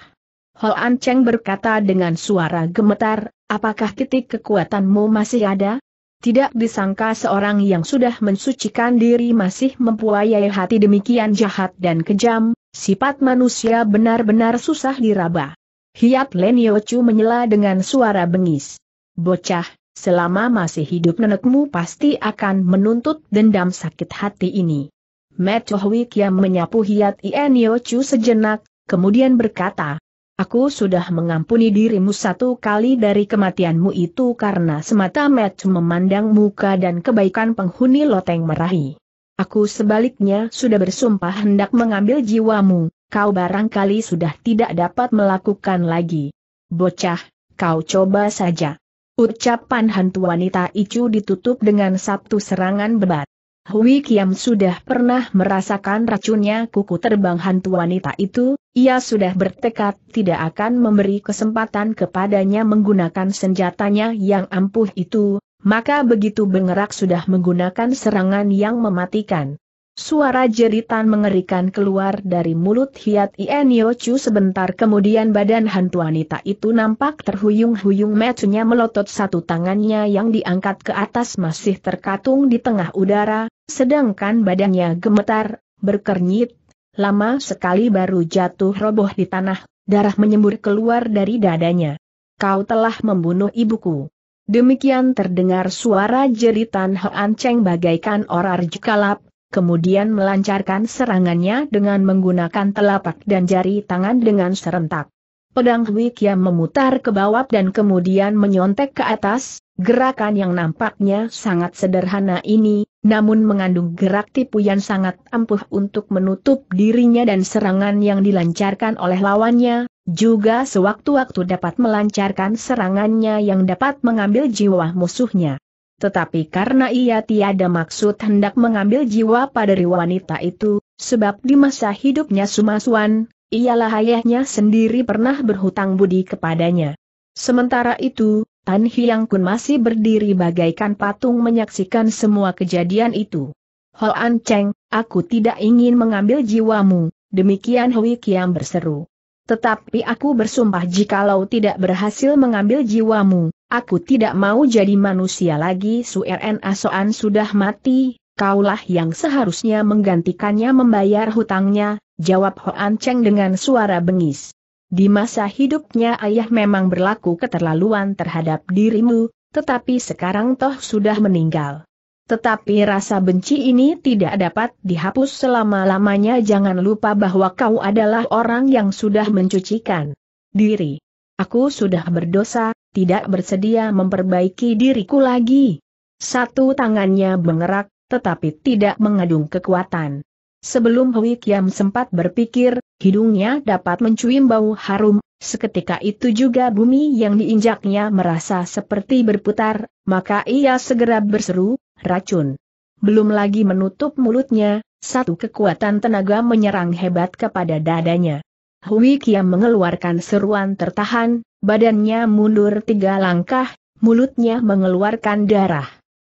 Hoan Cheng berkata dengan suara gemetar, apakah titik kekuatanmu masih ada? Tidak disangka seorang yang sudah mensucikan diri masih mempunyai hati demikian jahat dan kejam, sifat manusia benar-benar susah diraba. Hiat Yeo Chu menyela dengan suara bengis. Bocah, selama masih hidup nenekmu pasti akan menuntut dendam sakit hati ini. Metuhwik yang menyapu hiat Ienio Chu sejenak, kemudian berkata, Aku sudah mengampuni dirimu satu kali dari kematianmu itu karena semata Metu memandang muka dan kebaikan penghuni loteng merahi. Aku sebaliknya sudah bersumpah hendak mengambil jiwamu, kau barangkali sudah tidak dapat melakukan lagi. Bocah, kau coba saja. Ucapan hantu wanita itu ditutup dengan satu serangan bebat. Hui Kiam sudah pernah merasakan racunnya kuku terbang hantu wanita itu, ia sudah bertekad tidak akan memberi kesempatan kepadanya menggunakan senjatanya yang ampuh itu, maka begitu bengerak sudah menggunakan serangan yang mematikan. Suara jeritan mengerikan keluar dari mulut Hiat Ien Yochu sebentar kemudian badan hantu wanita itu nampak terhuyung-huyung matunya melotot satu tangannya yang diangkat ke atas masih terkatung di tengah udara, sedangkan badannya gemetar, berkernyit, lama sekali baru jatuh roboh di tanah, darah menyembur keluar dari dadanya. Kau telah membunuh ibuku. Demikian terdengar suara jeritan Hoan Cheng bagaikan orar jekalap, kemudian melancarkan serangannya dengan menggunakan telapak dan jari tangan dengan serentak. Pedang Hui memutar ke bawah dan kemudian menyontek ke atas, gerakan yang nampaknya sangat sederhana ini, namun mengandung gerak tipu yang sangat ampuh untuk menutup dirinya dan serangan yang dilancarkan oleh lawannya, juga sewaktu-waktu dapat melancarkan serangannya yang dapat mengambil jiwa musuhnya. Tetapi karena ia tiada maksud hendak mengambil jiwa pada wanita itu, sebab di masa hidupnya Sumaswan, ialah ayahnya sendiri pernah berhutang budi kepadanya. Sementara itu, Tan Hyang Kun masih berdiri bagaikan patung menyaksikan semua kejadian itu. Ho An Cheng, aku tidak ingin mengambil jiwamu, demikian Hui Kiam berseru. Tetapi aku bersumpah jikalau tidak berhasil mengambil jiwamu, Aku tidak mau jadi manusia lagi RN Asoan sudah mati, kaulah yang seharusnya menggantikannya membayar hutangnya, jawab Hoan Cheng dengan suara bengis. Di masa hidupnya ayah memang berlaku keterlaluan terhadap dirimu, tetapi sekarang toh sudah meninggal. Tetapi rasa benci ini tidak dapat dihapus selama-lamanya jangan lupa bahwa kau adalah orang yang sudah mencucikan diri. Aku sudah berdosa, tidak bersedia memperbaiki diriku lagi. Satu tangannya mengerak, tetapi tidak mengandung kekuatan. Sebelum Hui Kiam sempat berpikir, hidungnya dapat mencium bau harum, seketika itu juga bumi yang diinjaknya merasa seperti berputar, maka ia segera berseru, racun. Belum lagi menutup mulutnya, satu kekuatan tenaga menyerang hebat kepada dadanya. Hui Kiam mengeluarkan seruan tertahan, Badannya mundur tiga langkah, mulutnya mengeluarkan darah.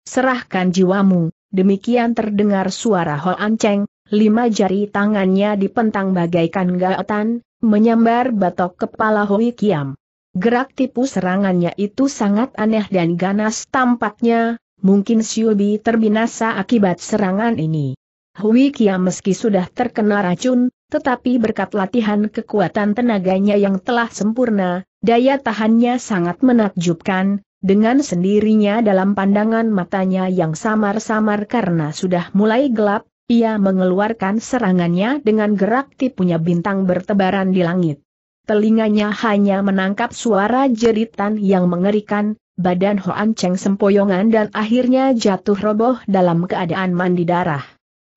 Serahkan jiwamu, demikian terdengar suara Ho Cheng, lima jari tangannya dipentang bagaikan gaotan, menyambar batok kepala Hui Kiam. Gerak tipu serangannya itu sangat aneh dan ganas tampaknya, mungkin Siubi terbinasa akibat serangan ini. Hui Kiam meski sudah terkena racun, tetapi berkat latihan kekuatan tenaganya yang telah sempurna, Daya tahannya sangat menakjubkan, dengan sendirinya dalam pandangan matanya yang samar-samar karena sudah mulai gelap, ia mengeluarkan serangannya dengan gerak tipunya bintang bertebaran di langit. Telinganya hanya menangkap suara jeritan yang mengerikan, badan Hoan Cheng sempoyongan dan akhirnya jatuh roboh dalam keadaan mandi darah.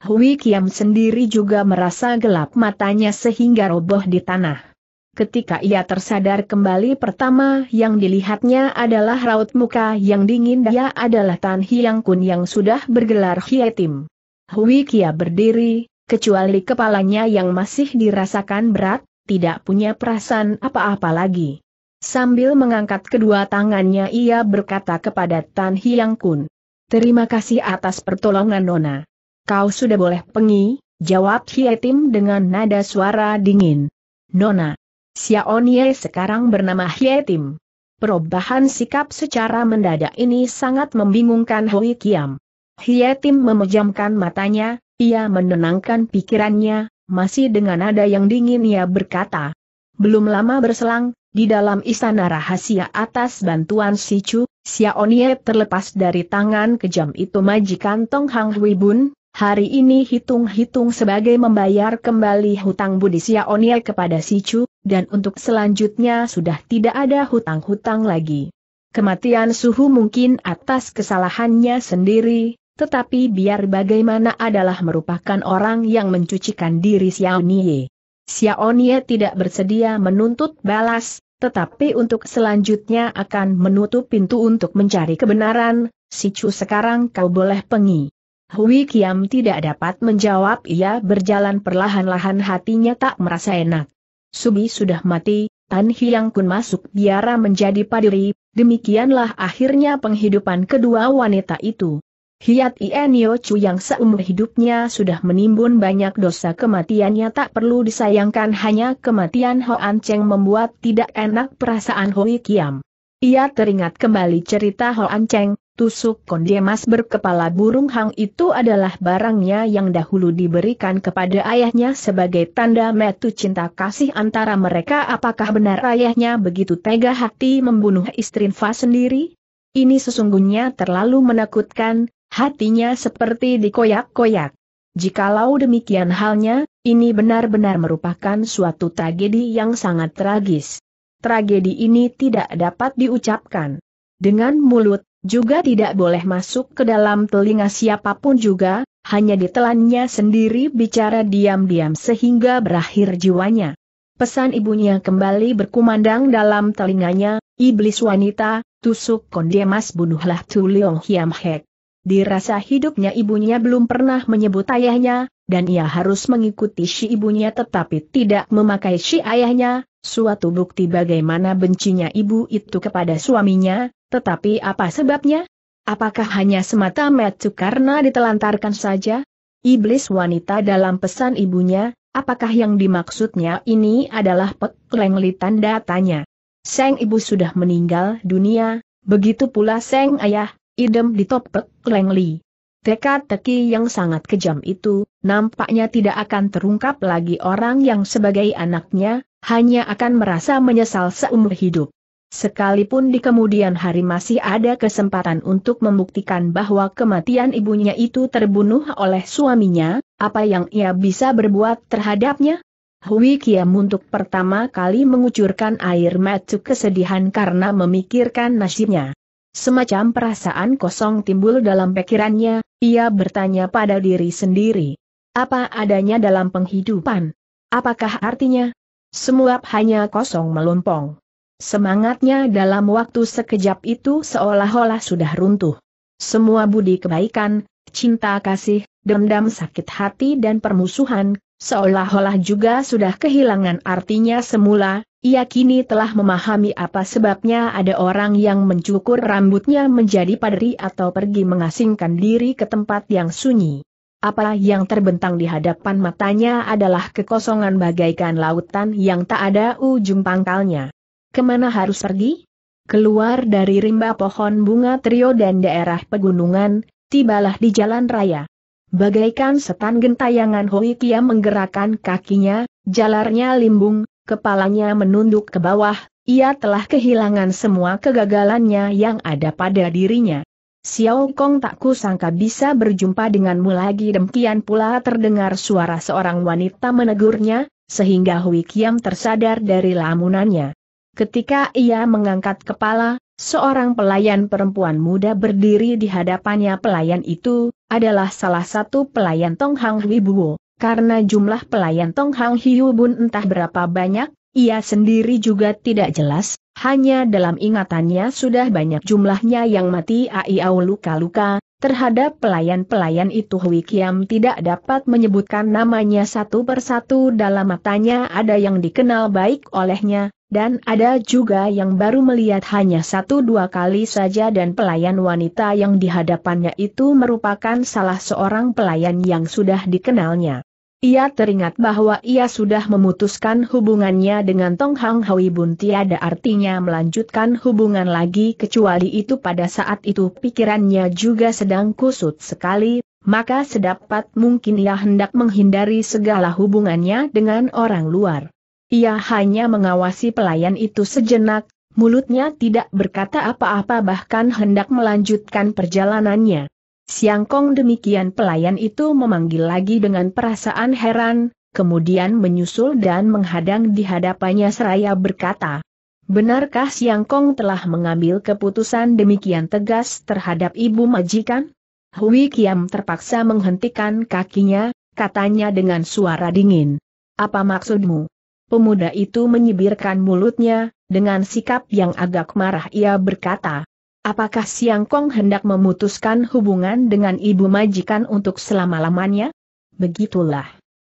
Hui Kiam sendiri juga merasa gelap matanya sehingga roboh di tanah. Ketika ia tersadar kembali pertama yang dilihatnya adalah raut muka yang dingin dia adalah Tan Hiang Kun yang sudah bergelar Hietim. Hui Kia berdiri, kecuali kepalanya yang masih dirasakan berat, tidak punya perasaan apa-apa lagi. Sambil mengangkat kedua tangannya ia berkata kepada Tan Hiang Kun. Terima kasih atas pertolongan Nona. Kau sudah boleh pengi, jawab Hietim dengan nada suara dingin. Nona, Xiaon sekarang bernama Hye Tim. Perubahan sikap secara mendadak ini sangat membingungkan Hui Kiam. Hye Tim memejamkan matanya, ia menenangkan pikirannya, masih dengan nada yang dingin ia berkata. Belum lama berselang, di dalam istana rahasia atas bantuan si Chu, Xiaonie terlepas dari tangan kejam itu majikan Tong Hang Hui Bun, Hari ini hitung-hitung sebagai membayar kembali hutang budi Sia Oniel kepada si Chu, dan untuk selanjutnya sudah tidak ada hutang-hutang lagi. Kematian Suhu mungkin atas kesalahannya sendiri, tetapi biar bagaimana adalah merupakan orang yang mencucikan diri Xiaonie. Xiaonie tidak bersedia menuntut balas, tetapi untuk selanjutnya akan menutup pintu untuk mencari kebenaran, si Chu sekarang kau boleh pengi. Hui Kiam tidak dapat menjawab ia berjalan perlahan-lahan hatinya tak merasa enak. Subi sudah mati, Tan Hiang Kun masuk biara menjadi padiri, demikianlah akhirnya penghidupan kedua wanita itu. Hiat ienio Chu yang seumur hidupnya sudah menimbun banyak dosa kematiannya tak perlu disayangkan hanya kematian Hoan Cheng membuat tidak enak perasaan Hui Kiam. Ia teringat kembali cerita Hoan Cheng, Tusuk konde emas berkepala burung hang itu adalah barangnya yang dahulu diberikan kepada ayahnya sebagai tanda metu cinta kasih antara mereka apakah benar ayahnya begitu tega hati membunuh istri Fa sendiri? Ini sesungguhnya terlalu menakutkan, hatinya seperti dikoyak-koyak. Jikalau demikian halnya, ini benar-benar merupakan suatu tragedi yang sangat tragis. Tragedi ini tidak dapat diucapkan. Dengan mulut, juga tidak boleh masuk ke dalam telinga siapapun juga, hanya ditelannya sendiri bicara diam-diam sehingga berakhir jiwanya. Pesan ibunya kembali berkumandang dalam telinganya, iblis wanita, tusuk kondemas bunuhlah Tuliong Hiam Hek. Dirasa hidupnya ibunya belum pernah menyebut ayahnya, dan ia harus mengikuti si ibunya tetapi tidak memakai si ayahnya, suatu bukti bagaimana bencinya ibu itu kepada suaminya, tetapi apa sebabnya? Apakah hanya semata metu karena ditelantarkan saja? Iblis wanita dalam pesan ibunya, apakah yang dimaksudnya ini adalah Pek Lengli tanda tanya. Seng ibu sudah meninggal dunia, begitu pula Seng ayah, idem di top Pek Lengli. Teka-teki yang sangat kejam itu, nampaknya tidak akan terungkap lagi orang yang sebagai anaknya, hanya akan merasa menyesal seumur hidup. Sekalipun di kemudian hari masih ada kesempatan untuk membuktikan bahwa kematian ibunya itu terbunuh oleh suaminya, apa yang ia bisa berbuat terhadapnya? Hui Kiam untuk pertama kali mengucurkan air mata kesedihan karena memikirkan nasibnya. Semacam perasaan kosong timbul dalam pikirannya, ia bertanya pada diri sendiri. Apa adanya dalam penghidupan? Apakah artinya? Semua hanya kosong melompong. Semangatnya dalam waktu sekejap itu seolah-olah sudah runtuh. Semua budi kebaikan, cinta kasih, dendam sakit hati dan permusuhan, seolah-olah juga sudah kehilangan artinya semula, ia kini telah memahami apa sebabnya ada orang yang mencukur rambutnya menjadi padri atau pergi mengasingkan diri ke tempat yang sunyi. Apa yang terbentang di hadapan matanya adalah kekosongan bagaikan lautan yang tak ada ujung pangkalnya. Kemana harus pergi? Keluar dari rimba pohon bunga trio dan daerah pegunungan, tibalah di jalan raya. Bagaikan setan gentayangan Hoi Kia menggerakkan kakinya, jalarnya limbung, kepalanya menunduk ke bawah, ia telah kehilangan semua kegagalannya yang ada pada dirinya. Xiao Kong tak kusangka bisa berjumpa denganmu lagi demikian pula terdengar suara seorang wanita menegurnya, sehingga Hui Kiam tersadar dari lamunannya. Ketika ia mengangkat kepala, seorang pelayan perempuan muda berdiri di hadapannya pelayan itu, adalah salah satu pelayan Tong Hang Wibuo. Karena jumlah pelayan Tong Hang Hiu Bun entah berapa banyak, ia sendiri juga tidak jelas, hanya dalam ingatannya sudah banyak jumlahnya yang mati aiau luka-luka, terhadap pelayan-pelayan itu Hui Kiam tidak dapat menyebutkan namanya satu persatu dalam matanya ada yang dikenal baik olehnya, dan ada juga yang baru melihat hanya satu dua kali saja dan pelayan wanita yang dihadapannya itu merupakan salah seorang pelayan yang sudah dikenalnya. Ia teringat bahwa ia sudah memutuskan hubungannya dengan Tong Hang Hui Bun tiada artinya melanjutkan hubungan lagi kecuali itu pada saat itu pikirannya juga sedang kusut sekali, maka sedapat mungkin ia hendak menghindari segala hubungannya dengan orang luar. Ia hanya mengawasi pelayan itu sejenak, mulutnya tidak berkata apa-apa bahkan hendak melanjutkan perjalanannya. Siangkong demikian pelayan itu memanggil lagi dengan perasaan heran, kemudian menyusul dan menghadang di hadapannya seraya berkata, Benarkah Siangkong telah mengambil keputusan demikian tegas terhadap ibu majikan? Hui Kiam terpaksa menghentikan kakinya, katanya dengan suara dingin. Apa maksudmu? Pemuda itu menyibirkan mulutnya, dengan sikap yang agak marah ia berkata, Apakah Siang Kong hendak memutuskan hubungan dengan ibu majikan untuk selama-lamanya? Begitulah.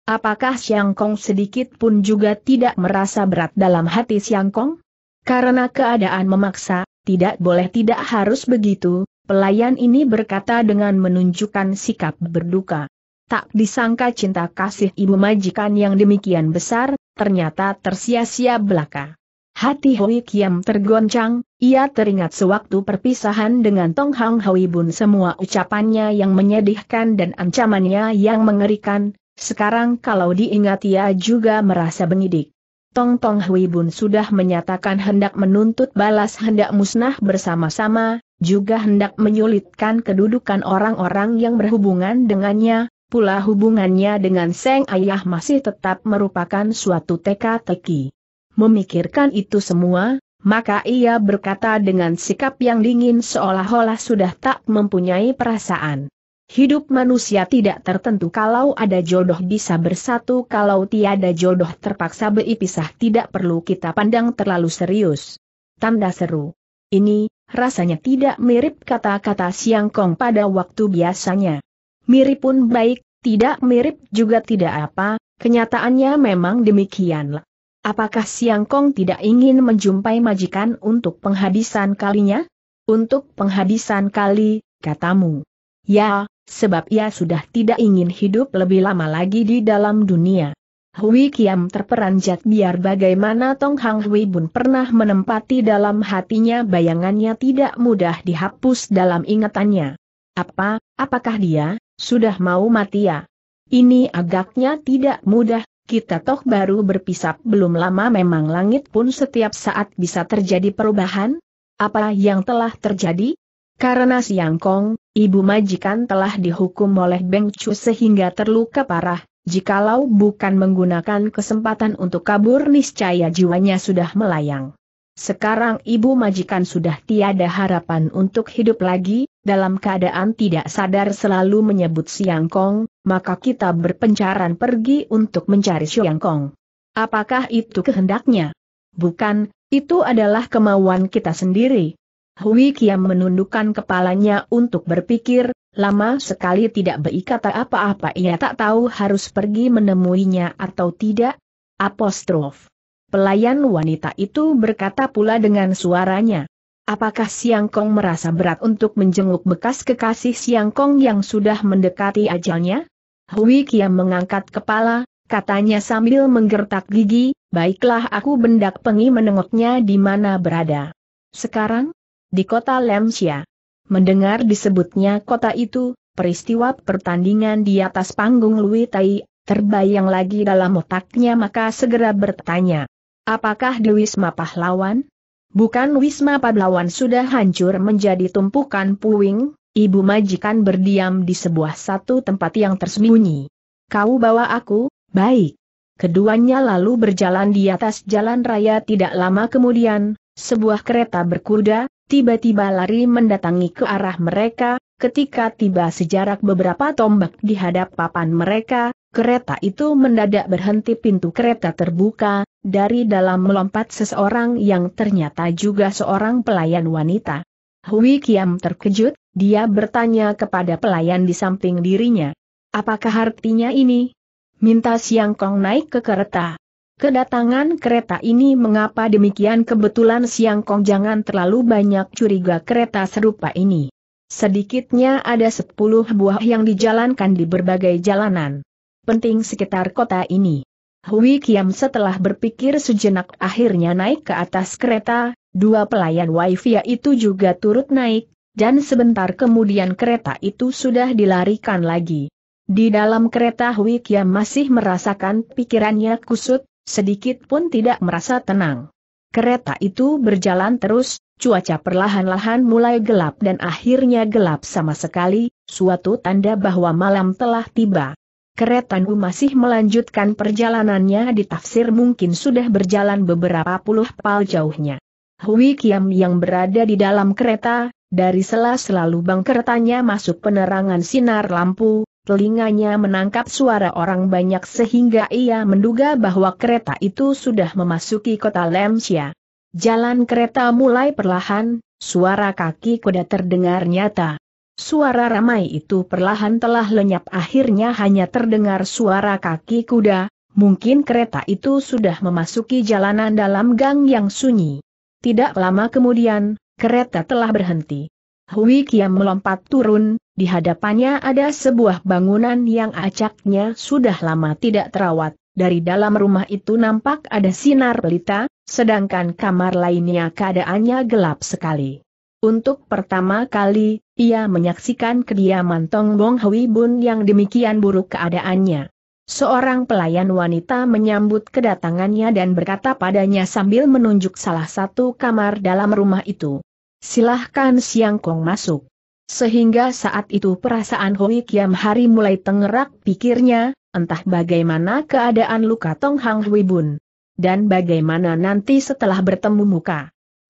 Apakah Siang Kong sedikit pun juga tidak merasa berat dalam hati Siang Kong? Karena keadaan memaksa, tidak boleh tidak harus begitu, pelayan ini berkata dengan menunjukkan sikap berduka. Tak disangka cinta kasih ibu majikan yang demikian besar, ternyata tersia-sia belaka. Hati Hui Kiam tergoncang, ia teringat sewaktu perpisahan dengan Tong Hang Hui Bun semua ucapannya yang menyedihkan dan ancamannya yang mengerikan, sekarang kalau diingat ia juga merasa bengidik. Tong Tong Hui Bun sudah menyatakan hendak menuntut balas hendak musnah bersama-sama, juga hendak menyulitkan kedudukan orang-orang yang berhubungan dengannya, pula hubungannya dengan Seng Ayah masih tetap merupakan suatu teka-teki. Memikirkan itu semua, maka ia berkata dengan sikap yang dingin seolah-olah sudah tak mempunyai perasaan. Hidup manusia tidak tertentu kalau ada jodoh bisa bersatu kalau tiada jodoh terpaksa berpisah tidak perlu kita pandang terlalu serius. Tanda seru. Ini, rasanya tidak mirip kata-kata Siang Kong pada waktu biasanya. Mirip pun baik, tidak mirip juga tidak apa, kenyataannya memang demikian. Apakah Siang Kong tidak ingin menjumpai majikan untuk penghabisan kalinya? Untuk penghabisan kali, katamu. Ya, sebab ia sudah tidak ingin hidup lebih lama lagi di dalam dunia. Hui Kiam terperanjat biar bagaimana Tong Hang Hui pun pernah menempati dalam hatinya bayangannya tidak mudah dihapus dalam ingatannya. Apa, apakah dia, sudah mau mati ya? Ini agaknya tidak mudah, kita toh baru berpisah belum lama memang langit pun setiap saat bisa terjadi perubahan? Apa yang telah terjadi? Karena Siang Kong, ibu majikan telah dihukum oleh Beng Chu sehingga terluka parah, jikalau bukan menggunakan kesempatan untuk kabur niscaya jiwanya sudah melayang. Sekarang ibu majikan sudah tiada harapan untuk hidup lagi, dalam keadaan tidak sadar selalu menyebut Siang Kong, maka kita berpencaran pergi untuk mencari Siang Kong. Apakah itu kehendaknya? Bukan, itu adalah kemauan kita sendiri. Hui Kiam menundukkan kepalanya untuk berpikir, lama sekali tidak berkata apa-apa ia tak tahu harus pergi menemuinya atau tidak. Apostrof. Pelayan wanita itu berkata pula dengan suaranya. Apakah Siang Kong merasa berat untuk menjenguk bekas kekasih Siang Kong yang sudah mendekati ajalnya? Hui Kia mengangkat kepala, katanya sambil menggertak gigi, baiklah aku bendak pengi menengoknya di mana berada. Sekarang? Di kota Lemsia. Mendengar disebutnya kota itu, peristiwa pertandingan di atas panggung Lui Tai, terbayang lagi dalam otaknya maka segera bertanya. Apakah Dewi Sma Pahlawan? Bukan Wisma Padlawan sudah hancur menjadi tumpukan puing, ibu majikan berdiam di sebuah satu tempat yang tersembunyi. Kau bawa aku, baik. Keduanya lalu berjalan di atas jalan raya tidak lama kemudian, sebuah kereta berkuda, tiba-tiba lari mendatangi ke arah mereka, ketika tiba sejarak beberapa tombak di hadap papan mereka, kereta itu mendadak berhenti pintu kereta terbuka, dari dalam melompat seseorang yang ternyata juga seorang pelayan wanita. Hui Kiam terkejut, dia bertanya kepada pelayan di samping dirinya. Apakah artinya ini? Minta Siang Kong naik ke kereta. Kedatangan kereta ini mengapa demikian kebetulan Siang Kong jangan terlalu banyak curiga kereta serupa ini. Sedikitnya ada sepuluh buah yang dijalankan di berbagai jalanan. Penting sekitar kota ini. Hui Kiam setelah berpikir sejenak akhirnya naik ke atas kereta, dua pelayan Waifia itu juga turut naik, dan sebentar kemudian kereta itu sudah dilarikan lagi. Di dalam kereta Hui Kiam masih merasakan pikirannya kusut, sedikit pun tidak merasa tenang. Kereta itu berjalan terus, cuaca perlahan-lahan mulai gelap dan akhirnya gelap sama sekali, suatu tanda bahwa malam telah tiba. Keretanu masih melanjutkan perjalanannya di tafsir mungkin sudah berjalan beberapa puluh pal jauhnya. Hui Kiam yang berada di dalam kereta, dari sela-sela lubang keretanya masuk penerangan sinar lampu, telinganya menangkap suara orang banyak sehingga ia menduga bahwa kereta itu sudah memasuki kota Lemsia. Jalan kereta mulai perlahan, suara kaki kuda terdengar nyata. Suara ramai itu perlahan telah lenyap akhirnya hanya terdengar suara kaki kuda, mungkin kereta itu sudah memasuki jalanan dalam gang yang sunyi. Tidak lama kemudian, kereta telah berhenti. Hui Kiam melompat turun, di hadapannya ada sebuah bangunan yang acaknya sudah lama tidak terawat. Dari dalam rumah itu nampak ada sinar pelita, sedangkan kamar lainnya keadaannya gelap sekali. Untuk pertama kali, ia menyaksikan kediaman Tong Bong Hui Bun yang demikian buruk keadaannya. Seorang pelayan wanita menyambut kedatangannya dan berkata padanya sambil menunjuk salah satu kamar dalam rumah itu. Silahkan Siang Kong masuk. Sehingga saat itu perasaan Hui Kiam Hari mulai tengerak pikirnya, entah bagaimana keadaan luka Tong Hang Hui Bun. Dan bagaimana nanti setelah bertemu muka.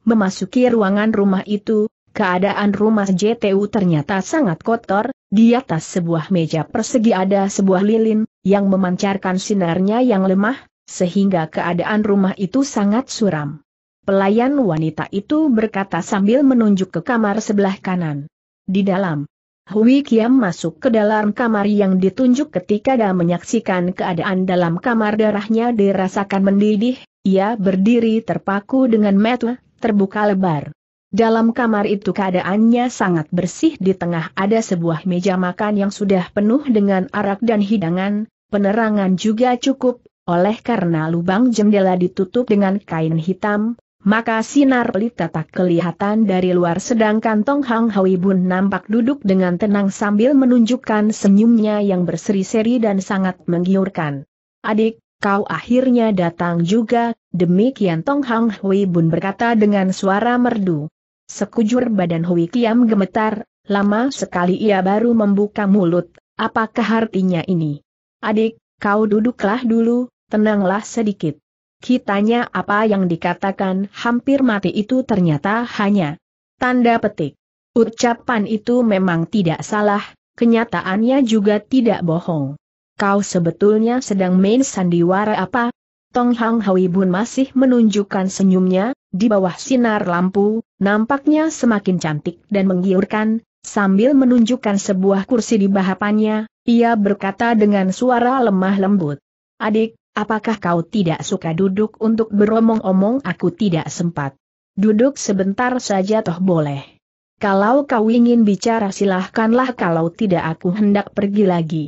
Memasuki ruangan rumah itu, keadaan rumah JTU ternyata sangat kotor, di atas sebuah meja persegi ada sebuah lilin, yang memancarkan sinarnya yang lemah, sehingga keadaan rumah itu sangat suram. Pelayan wanita itu berkata sambil menunjuk ke kamar sebelah kanan. Di dalam, Hui Kiam masuk ke dalam kamar yang ditunjuk ketika dia menyaksikan keadaan dalam kamar darahnya dirasakan mendidih, ia berdiri terpaku dengan metu terbuka lebar. Dalam kamar itu keadaannya sangat bersih di tengah ada sebuah meja makan yang sudah penuh dengan arak dan hidangan, penerangan juga cukup, oleh karena lubang jendela ditutup dengan kain hitam, maka sinar pelita tak kelihatan dari luar sedangkan Tong Hang Hui Bun nampak duduk dengan tenang sambil menunjukkan senyumnya yang berseri-seri dan sangat menggiurkan. Adik, kau akhirnya datang juga, demikian Tong Hang Hui Bun berkata dengan suara merdu. Sekujur badan Hui Kiam gemetar, lama sekali ia baru membuka mulut, apakah artinya ini? Adik, kau duduklah dulu, tenanglah sedikit. Kitanya apa yang dikatakan hampir mati itu ternyata hanya tanda petik. Ucapan itu memang tidak salah, kenyataannya juga tidak bohong kau sebetulnya sedang main sandiwara apa? Tong Hang Hui Bun masih menunjukkan senyumnya, di bawah sinar lampu, nampaknya semakin cantik dan menggiurkan, sambil menunjukkan sebuah kursi di bahapannya, ia berkata dengan suara lemah lembut. Adik, apakah kau tidak suka duduk untuk beromong-omong aku tidak sempat. Duduk sebentar saja toh boleh. Kalau kau ingin bicara silahkanlah kalau tidak aku hendak pergi lagi.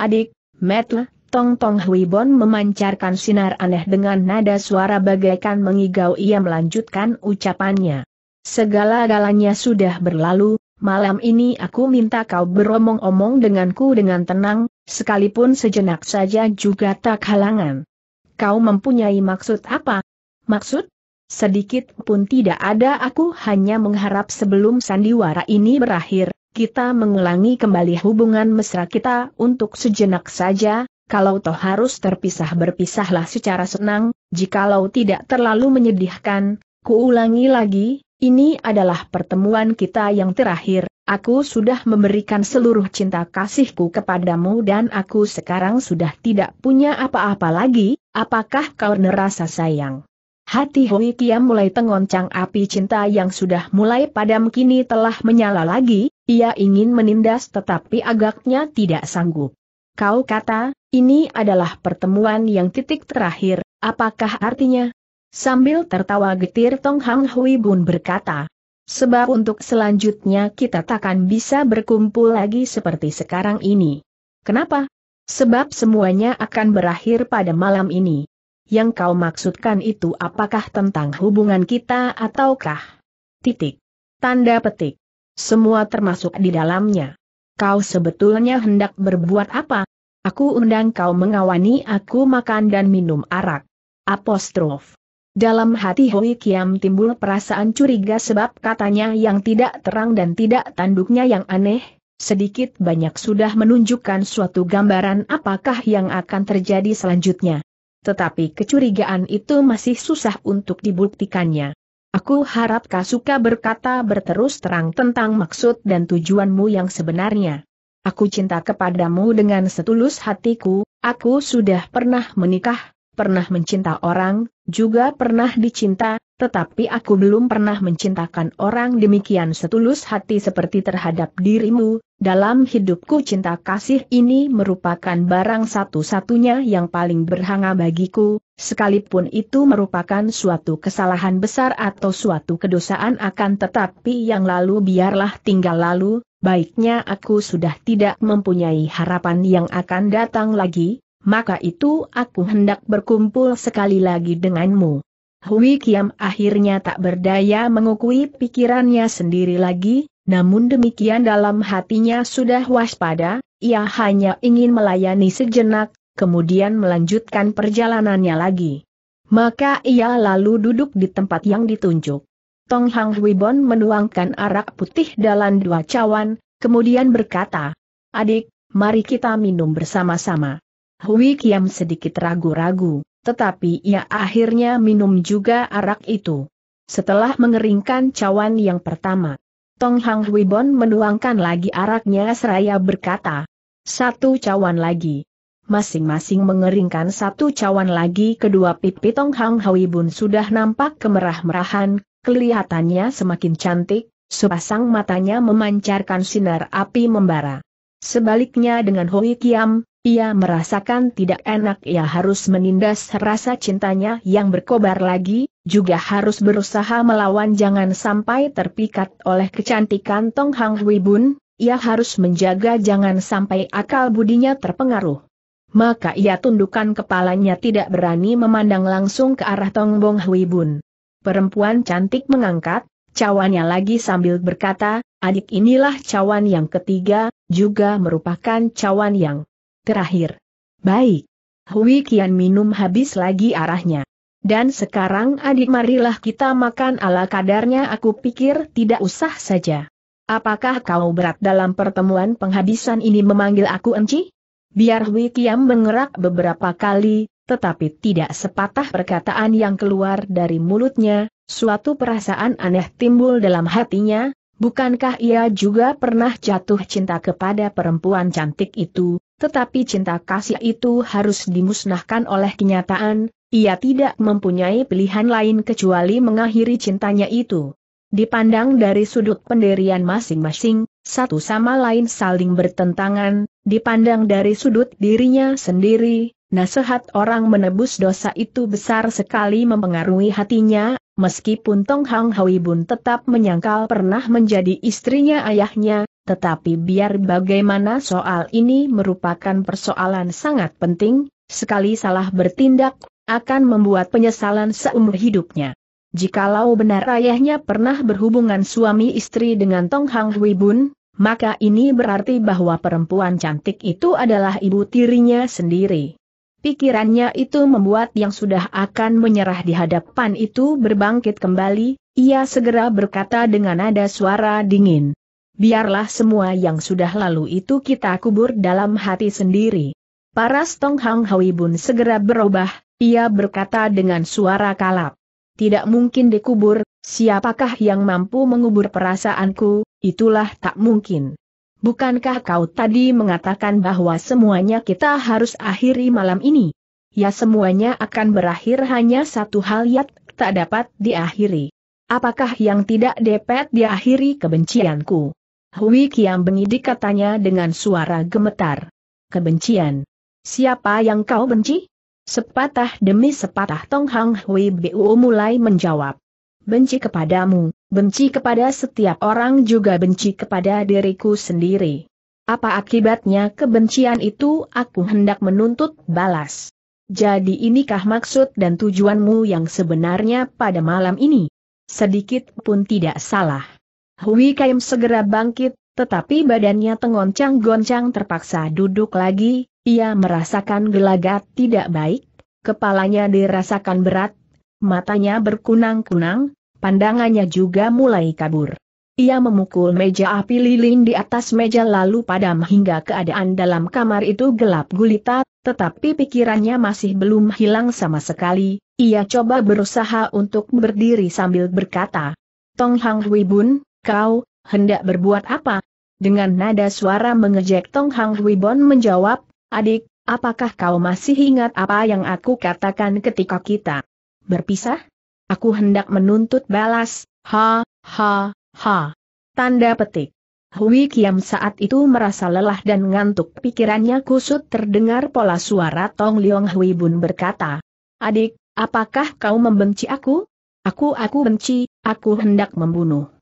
Adik, Metle, Tong Tong Hui Bon memancarkan sinar aneh dengan nada suara bagaikan mengigau ia melanjutkan ucapannya. Segala-galanya sudah berlalu, malam ini aku minta kau beromong-omong denganku dengan tenang, sekalipun sejenak saja juga tak halangan. Kau mempunyai maksud apa? Maksud? Sedikit pun tidak ada aku hanya mengharap sebelum sandiwara ini berakhir, kita mengulangi kembali hubungan mesra kita untuk sejenak saja, kalau toh harus terpisah berpisahlah secara senang, jikalau tidak terlalu menyedihkan, kuulangi lagi, ini adalah pertemuan kita yang terakhir, aku sudah memberikan seluruh cinta kasihku kepadamu dan aku sekarang sudah tidak punya apa-apa lagi, apakah kau nerasa sayang? Hati Hui Kiam mulai tengoncang api cinta yang sudah mulai padam kini telah menyala lagi, ia ingin menindas tetapi agaknya tidak sanggup. Kau kata, ini adalah pertemuan yang titik terakhir, apakah artinya? Sambil tertawa getir Tong Hang Hui Bun berkata, Sebab untuk selanjutnya kita takkan bisa berkumpul lagi seperti sekarang ini. Kenapa? Sebab semuanya akan berakhir pada malam ini yang kau maksudkan itu apakah tentang hubungan kita ataukah? Titik. Tanda petik. Semua termasuk di dalamnya. Kau sebetulnya hendak berbuat apa? Aku undang kau mengawani aku makan dan minum arak. Apostrof. Dalam hati Hui Kiam timbul perasaan curiga sebab katanya yang tidak terang dan tidak tanduknya yang aneh, sedikit banyak sudah menunjukkan suatu gambaran apakah yang akan terjadi selanjutnya tetapi kecurigaan itu masih susah untuk dibuktikannya. Aku harap suka berkata berterus terang tentang maksud dan tujuanmu yang sebenarnya. Aku cinta kepadamu dengan setulus hatiku, aku sudah pernah menikah, pernah mencinta orang, juga pernah dicinta, tetapi aku belum pernah mencintakan orang demikian setulus hati seperti terhadap dirimu, dalam hidupku cinta kasih ini merupakan barang satu-satunya yang paling berhanga bagiku, sekalipun itu merupakan suatu kesalahan besar atau suatu kedosaan akan tetapi yang lalu biarlah tinggal lalu, baiknya aku sudah tidak mempunyai harapan yang akan datang lagi, maka itu aku hendak berkumpul sekali lagi denganmu. Hui Kiam akhirnya tak berdaya mengukui pikirannya sendiri lagi, namun demikian dalam hatinya sudah waspada, ia hanya ingin melayani sejenak, kemudian melanjutkan perjalanannya lagi. Maka ia lalu duduk di tempat yang ditunjuk. Tong Hang Bon menuangkan arak putih dalam dua cawan, kemudian berkata, Adik, mari kita minum bersama-sama. Hui Kiam sedikit ragu-ragu, tetapi ia akhirnya minum juga arak itu. Setelah mengeringkan cawan yang pertama, Tong Hang Hui Bon menuangkan lagi araknya seraya berkata, satu cawan lagi. Masing-masing mengeringkan satu cawan lagi kedua pipi Tong Hang Hui Bon sudah nampak kemerah-merahan, kelihatannya semakin cantik, sepasang matanya memancarkan sinar api membara. Sebaliknya dengan Hui Kiam, ia merasakan tidak enak ia harus menindas rasa cintanya yang berkobar lagi, juga harus berusaha melawan jangan sampai terpikat oleh kecantikan Tong Hang Hui Bun, ia harus menjaga jangan sampai akal budinya terpengaruh. Maka ia tundukkan kepalanya tidak berani memandang langsung ke arah Tong Bong Hui Bun. Perempuan cantik mengangkat, cawannya lagi sambil berkata, adik inilah cawan yang ketiga, juga merupakan cawan yang Terakhir. Baik. Hui Kian minum habis lagi arahnya. Dan sekarang adik marilah kita makan ala kadarnya aku pikir tidak usah saja. Apakah kau berat dalam pertemuan penghabisan ini memanggil aku Enci? Biar Hui Kiam mengerak beberapa kali, tetapi tidak sepatah perkataan yang keluar dari mulutnya, suatu perasaan aneh timbul dalam hatinya, bukankah ia juga pernah jatuh cinta kepada perempuan cantik itu, tetapi cinta kasih itu harus dimusnahkan oleh kenyataan, ia tidak mempunyai pilihan lain kecuali mengakhiri cintanya itu. Dipandang dari sudut pendirian masing-masing, satu sama lain saling bertentangan, dipandang dari sudut dirinya sendiri, nasihat orang menebus dosa itu besar sekali mempengaruhi hatinya, meskipun Tong Hang Hoi Bun tetap menyangkal pernah menjadi istrinya ayahnya, tetapi biar bagaimana soal ini merupakan persoalan sangat penting, sekali salah bertindak, akan membuat penyesalan seumur hidupnya. Jikalau benar ayahnya pernah berhubungan suami istri dengan Tong Hang Hui Bun, maka ini berarti bahwa perempuan cantik itu adalah ibu tirinya sendiri. Pikirannya itu membuat yang sudah akan menyerah di hadapan itu berbangkit kembali, ia segera berkata dengan nada suara dingin biarlah semua yang sudah lalu itu kita kubur dalam hati sendiri. Paras Tong Hang Hui Bun segera berubah, ia berkata dengan suara kalap. Tidak mungkin dikubur, siapakah yang mampu mengubur perasaanku, itulah tak mungkin. Bukankah kau tadi mengatakan bahwa semuanya kita harus akhiri malam ini? Ya semuanya akan berakhir hanya satu hal yang tak dapat diakhiri. Apakah yang tidak dapat diakhiri kebencianku? Hui Kiam bengidik katanya dengan suara gemetar. Kebencian. Siapa yang kau benci? Sepatah demi sepatah Tong Hang Hui Bu mulai menjawab. Benci kepadamu, benci kepada setiap orang juga benci kepada diriku sendiri. Apa akibatnya kebencian itu aku hendak menuntut balas. Jadi inikah maksud dan tujuanmu yang sebenarnya pada malam ini? Sedikit pun tidak salah. Hui Kaim segera bangkit, tetapi badannya tengoncang-goncang terpaksa duduk lagi, ia merasakan gelagat tidak baik, kepalanya dirasakan berat, matanya berkunang-kunang, pandangannya juga mulai kabur. Ia memukul meja api lilin di atas meja lalu padam hingga keadaan dalam kamar itu gelap gulita, tetapi pikirannya masih belum hilang sama sekali, ia coba berusaha untuk berdiri sambil berkata, Tong Hang Hui Bun, Kau, hendak berbuat apa? Dengan nada suara mengejek Tong Hang Hui Bon menjawab, adik, apakah kau masih ingat apa yang aku katakan ketika kita berpisah? Aku hendak menuntut balas, ha, ha, ha. Tanda petik. Hui Kiam saat itu merasa lelah dan ngantuk pikirannya kusut terdengar pola suara Tong Leong Hui Bun berkata. Adik, apakah kau membenci aku? Aku aku benci, aku hendak membunuh.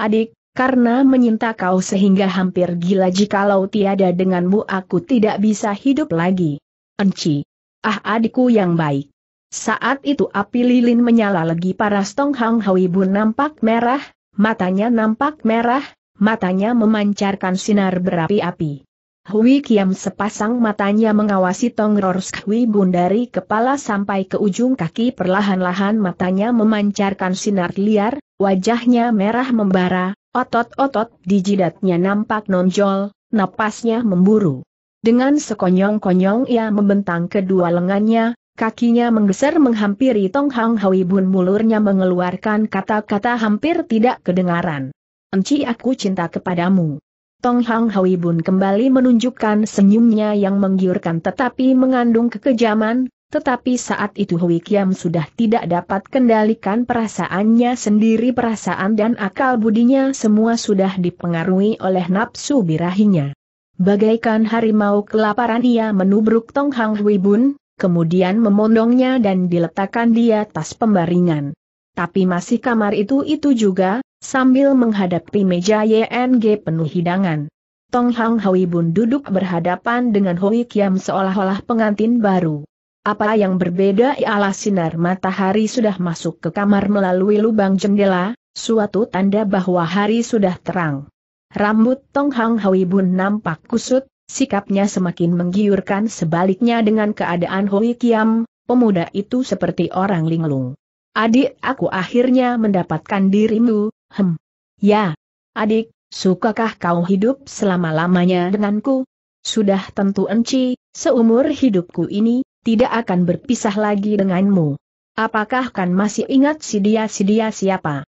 Adik, karena menyinta kau sehingga hampir gila jikalau tiada denganmu aku tidak bisa hidup lagi. Enci. Ah adikku yang baik. Saat itu api lilin menyala lagi para Stong Hang Bun nampak merah, matanya nampak merah, matanya memancarkan sinar berapi-api. Hui Kiam sepasang matanya mengawasi Rorsk Hui Bun dari kepala sampai ke ujung kaki perlahan-lahan matanya memancarkan sinar liar, wajahnya merah membara, otot-otot di jidatnya nampak nonjol, napasnya memburu. Dengan sekonyong-konyong ia membentang kedua lengannya, kakinya menggeser menghampiri Tong Hang Hui Bun mulurnya mengeluarkan kata-kata hampir tidak kedengaran. Enci aku cinta kepadamu. Tong Hang Hui Bun kembali menunjukkan senyumnya yang menggiurkan tetapi mengandung kekejaman, tetapi saat itu Hui Kiam sudah tidak dapat kendalikan perasaannya sendiri perasaan dan akal budinya semua sudah dipengaruhi oleh nafsu birahinya. Bagaikan harimau kelaparan ia menubruk Tong Hang Hui Bun, kemudian memondongnya dan diletakkan di atas pembaringan tapi masih kamar itu-itu juga, sambil menghadapi meja YNG penuh hidangan. Tong Hang Hui Bun duduk berhadapan dengan Hui Kiam seolah-olah pengantin baru. Apa yang berbeda ialah sinar matahari sudah masuk ke kamar melalui lubang jendela, suatu tanda bahwa hari sudah terang. Rambut Tong Hang Hui Bun nampak kusut, sikapnya semakin menggiurkan sebaliknya dengan keadaan Hui Kiam, pemuda itu seperti orang linglung. Adik aku akhirnya mendapatkan dirimu, hem. Ya, adik, sukakah kau hidup selama-lamanya denganku? Sudah tentu enci, seumur hidupku ini, tidak akan berpisah lagi denganmu. Apakah kan masih ingat si dia si dia siapa?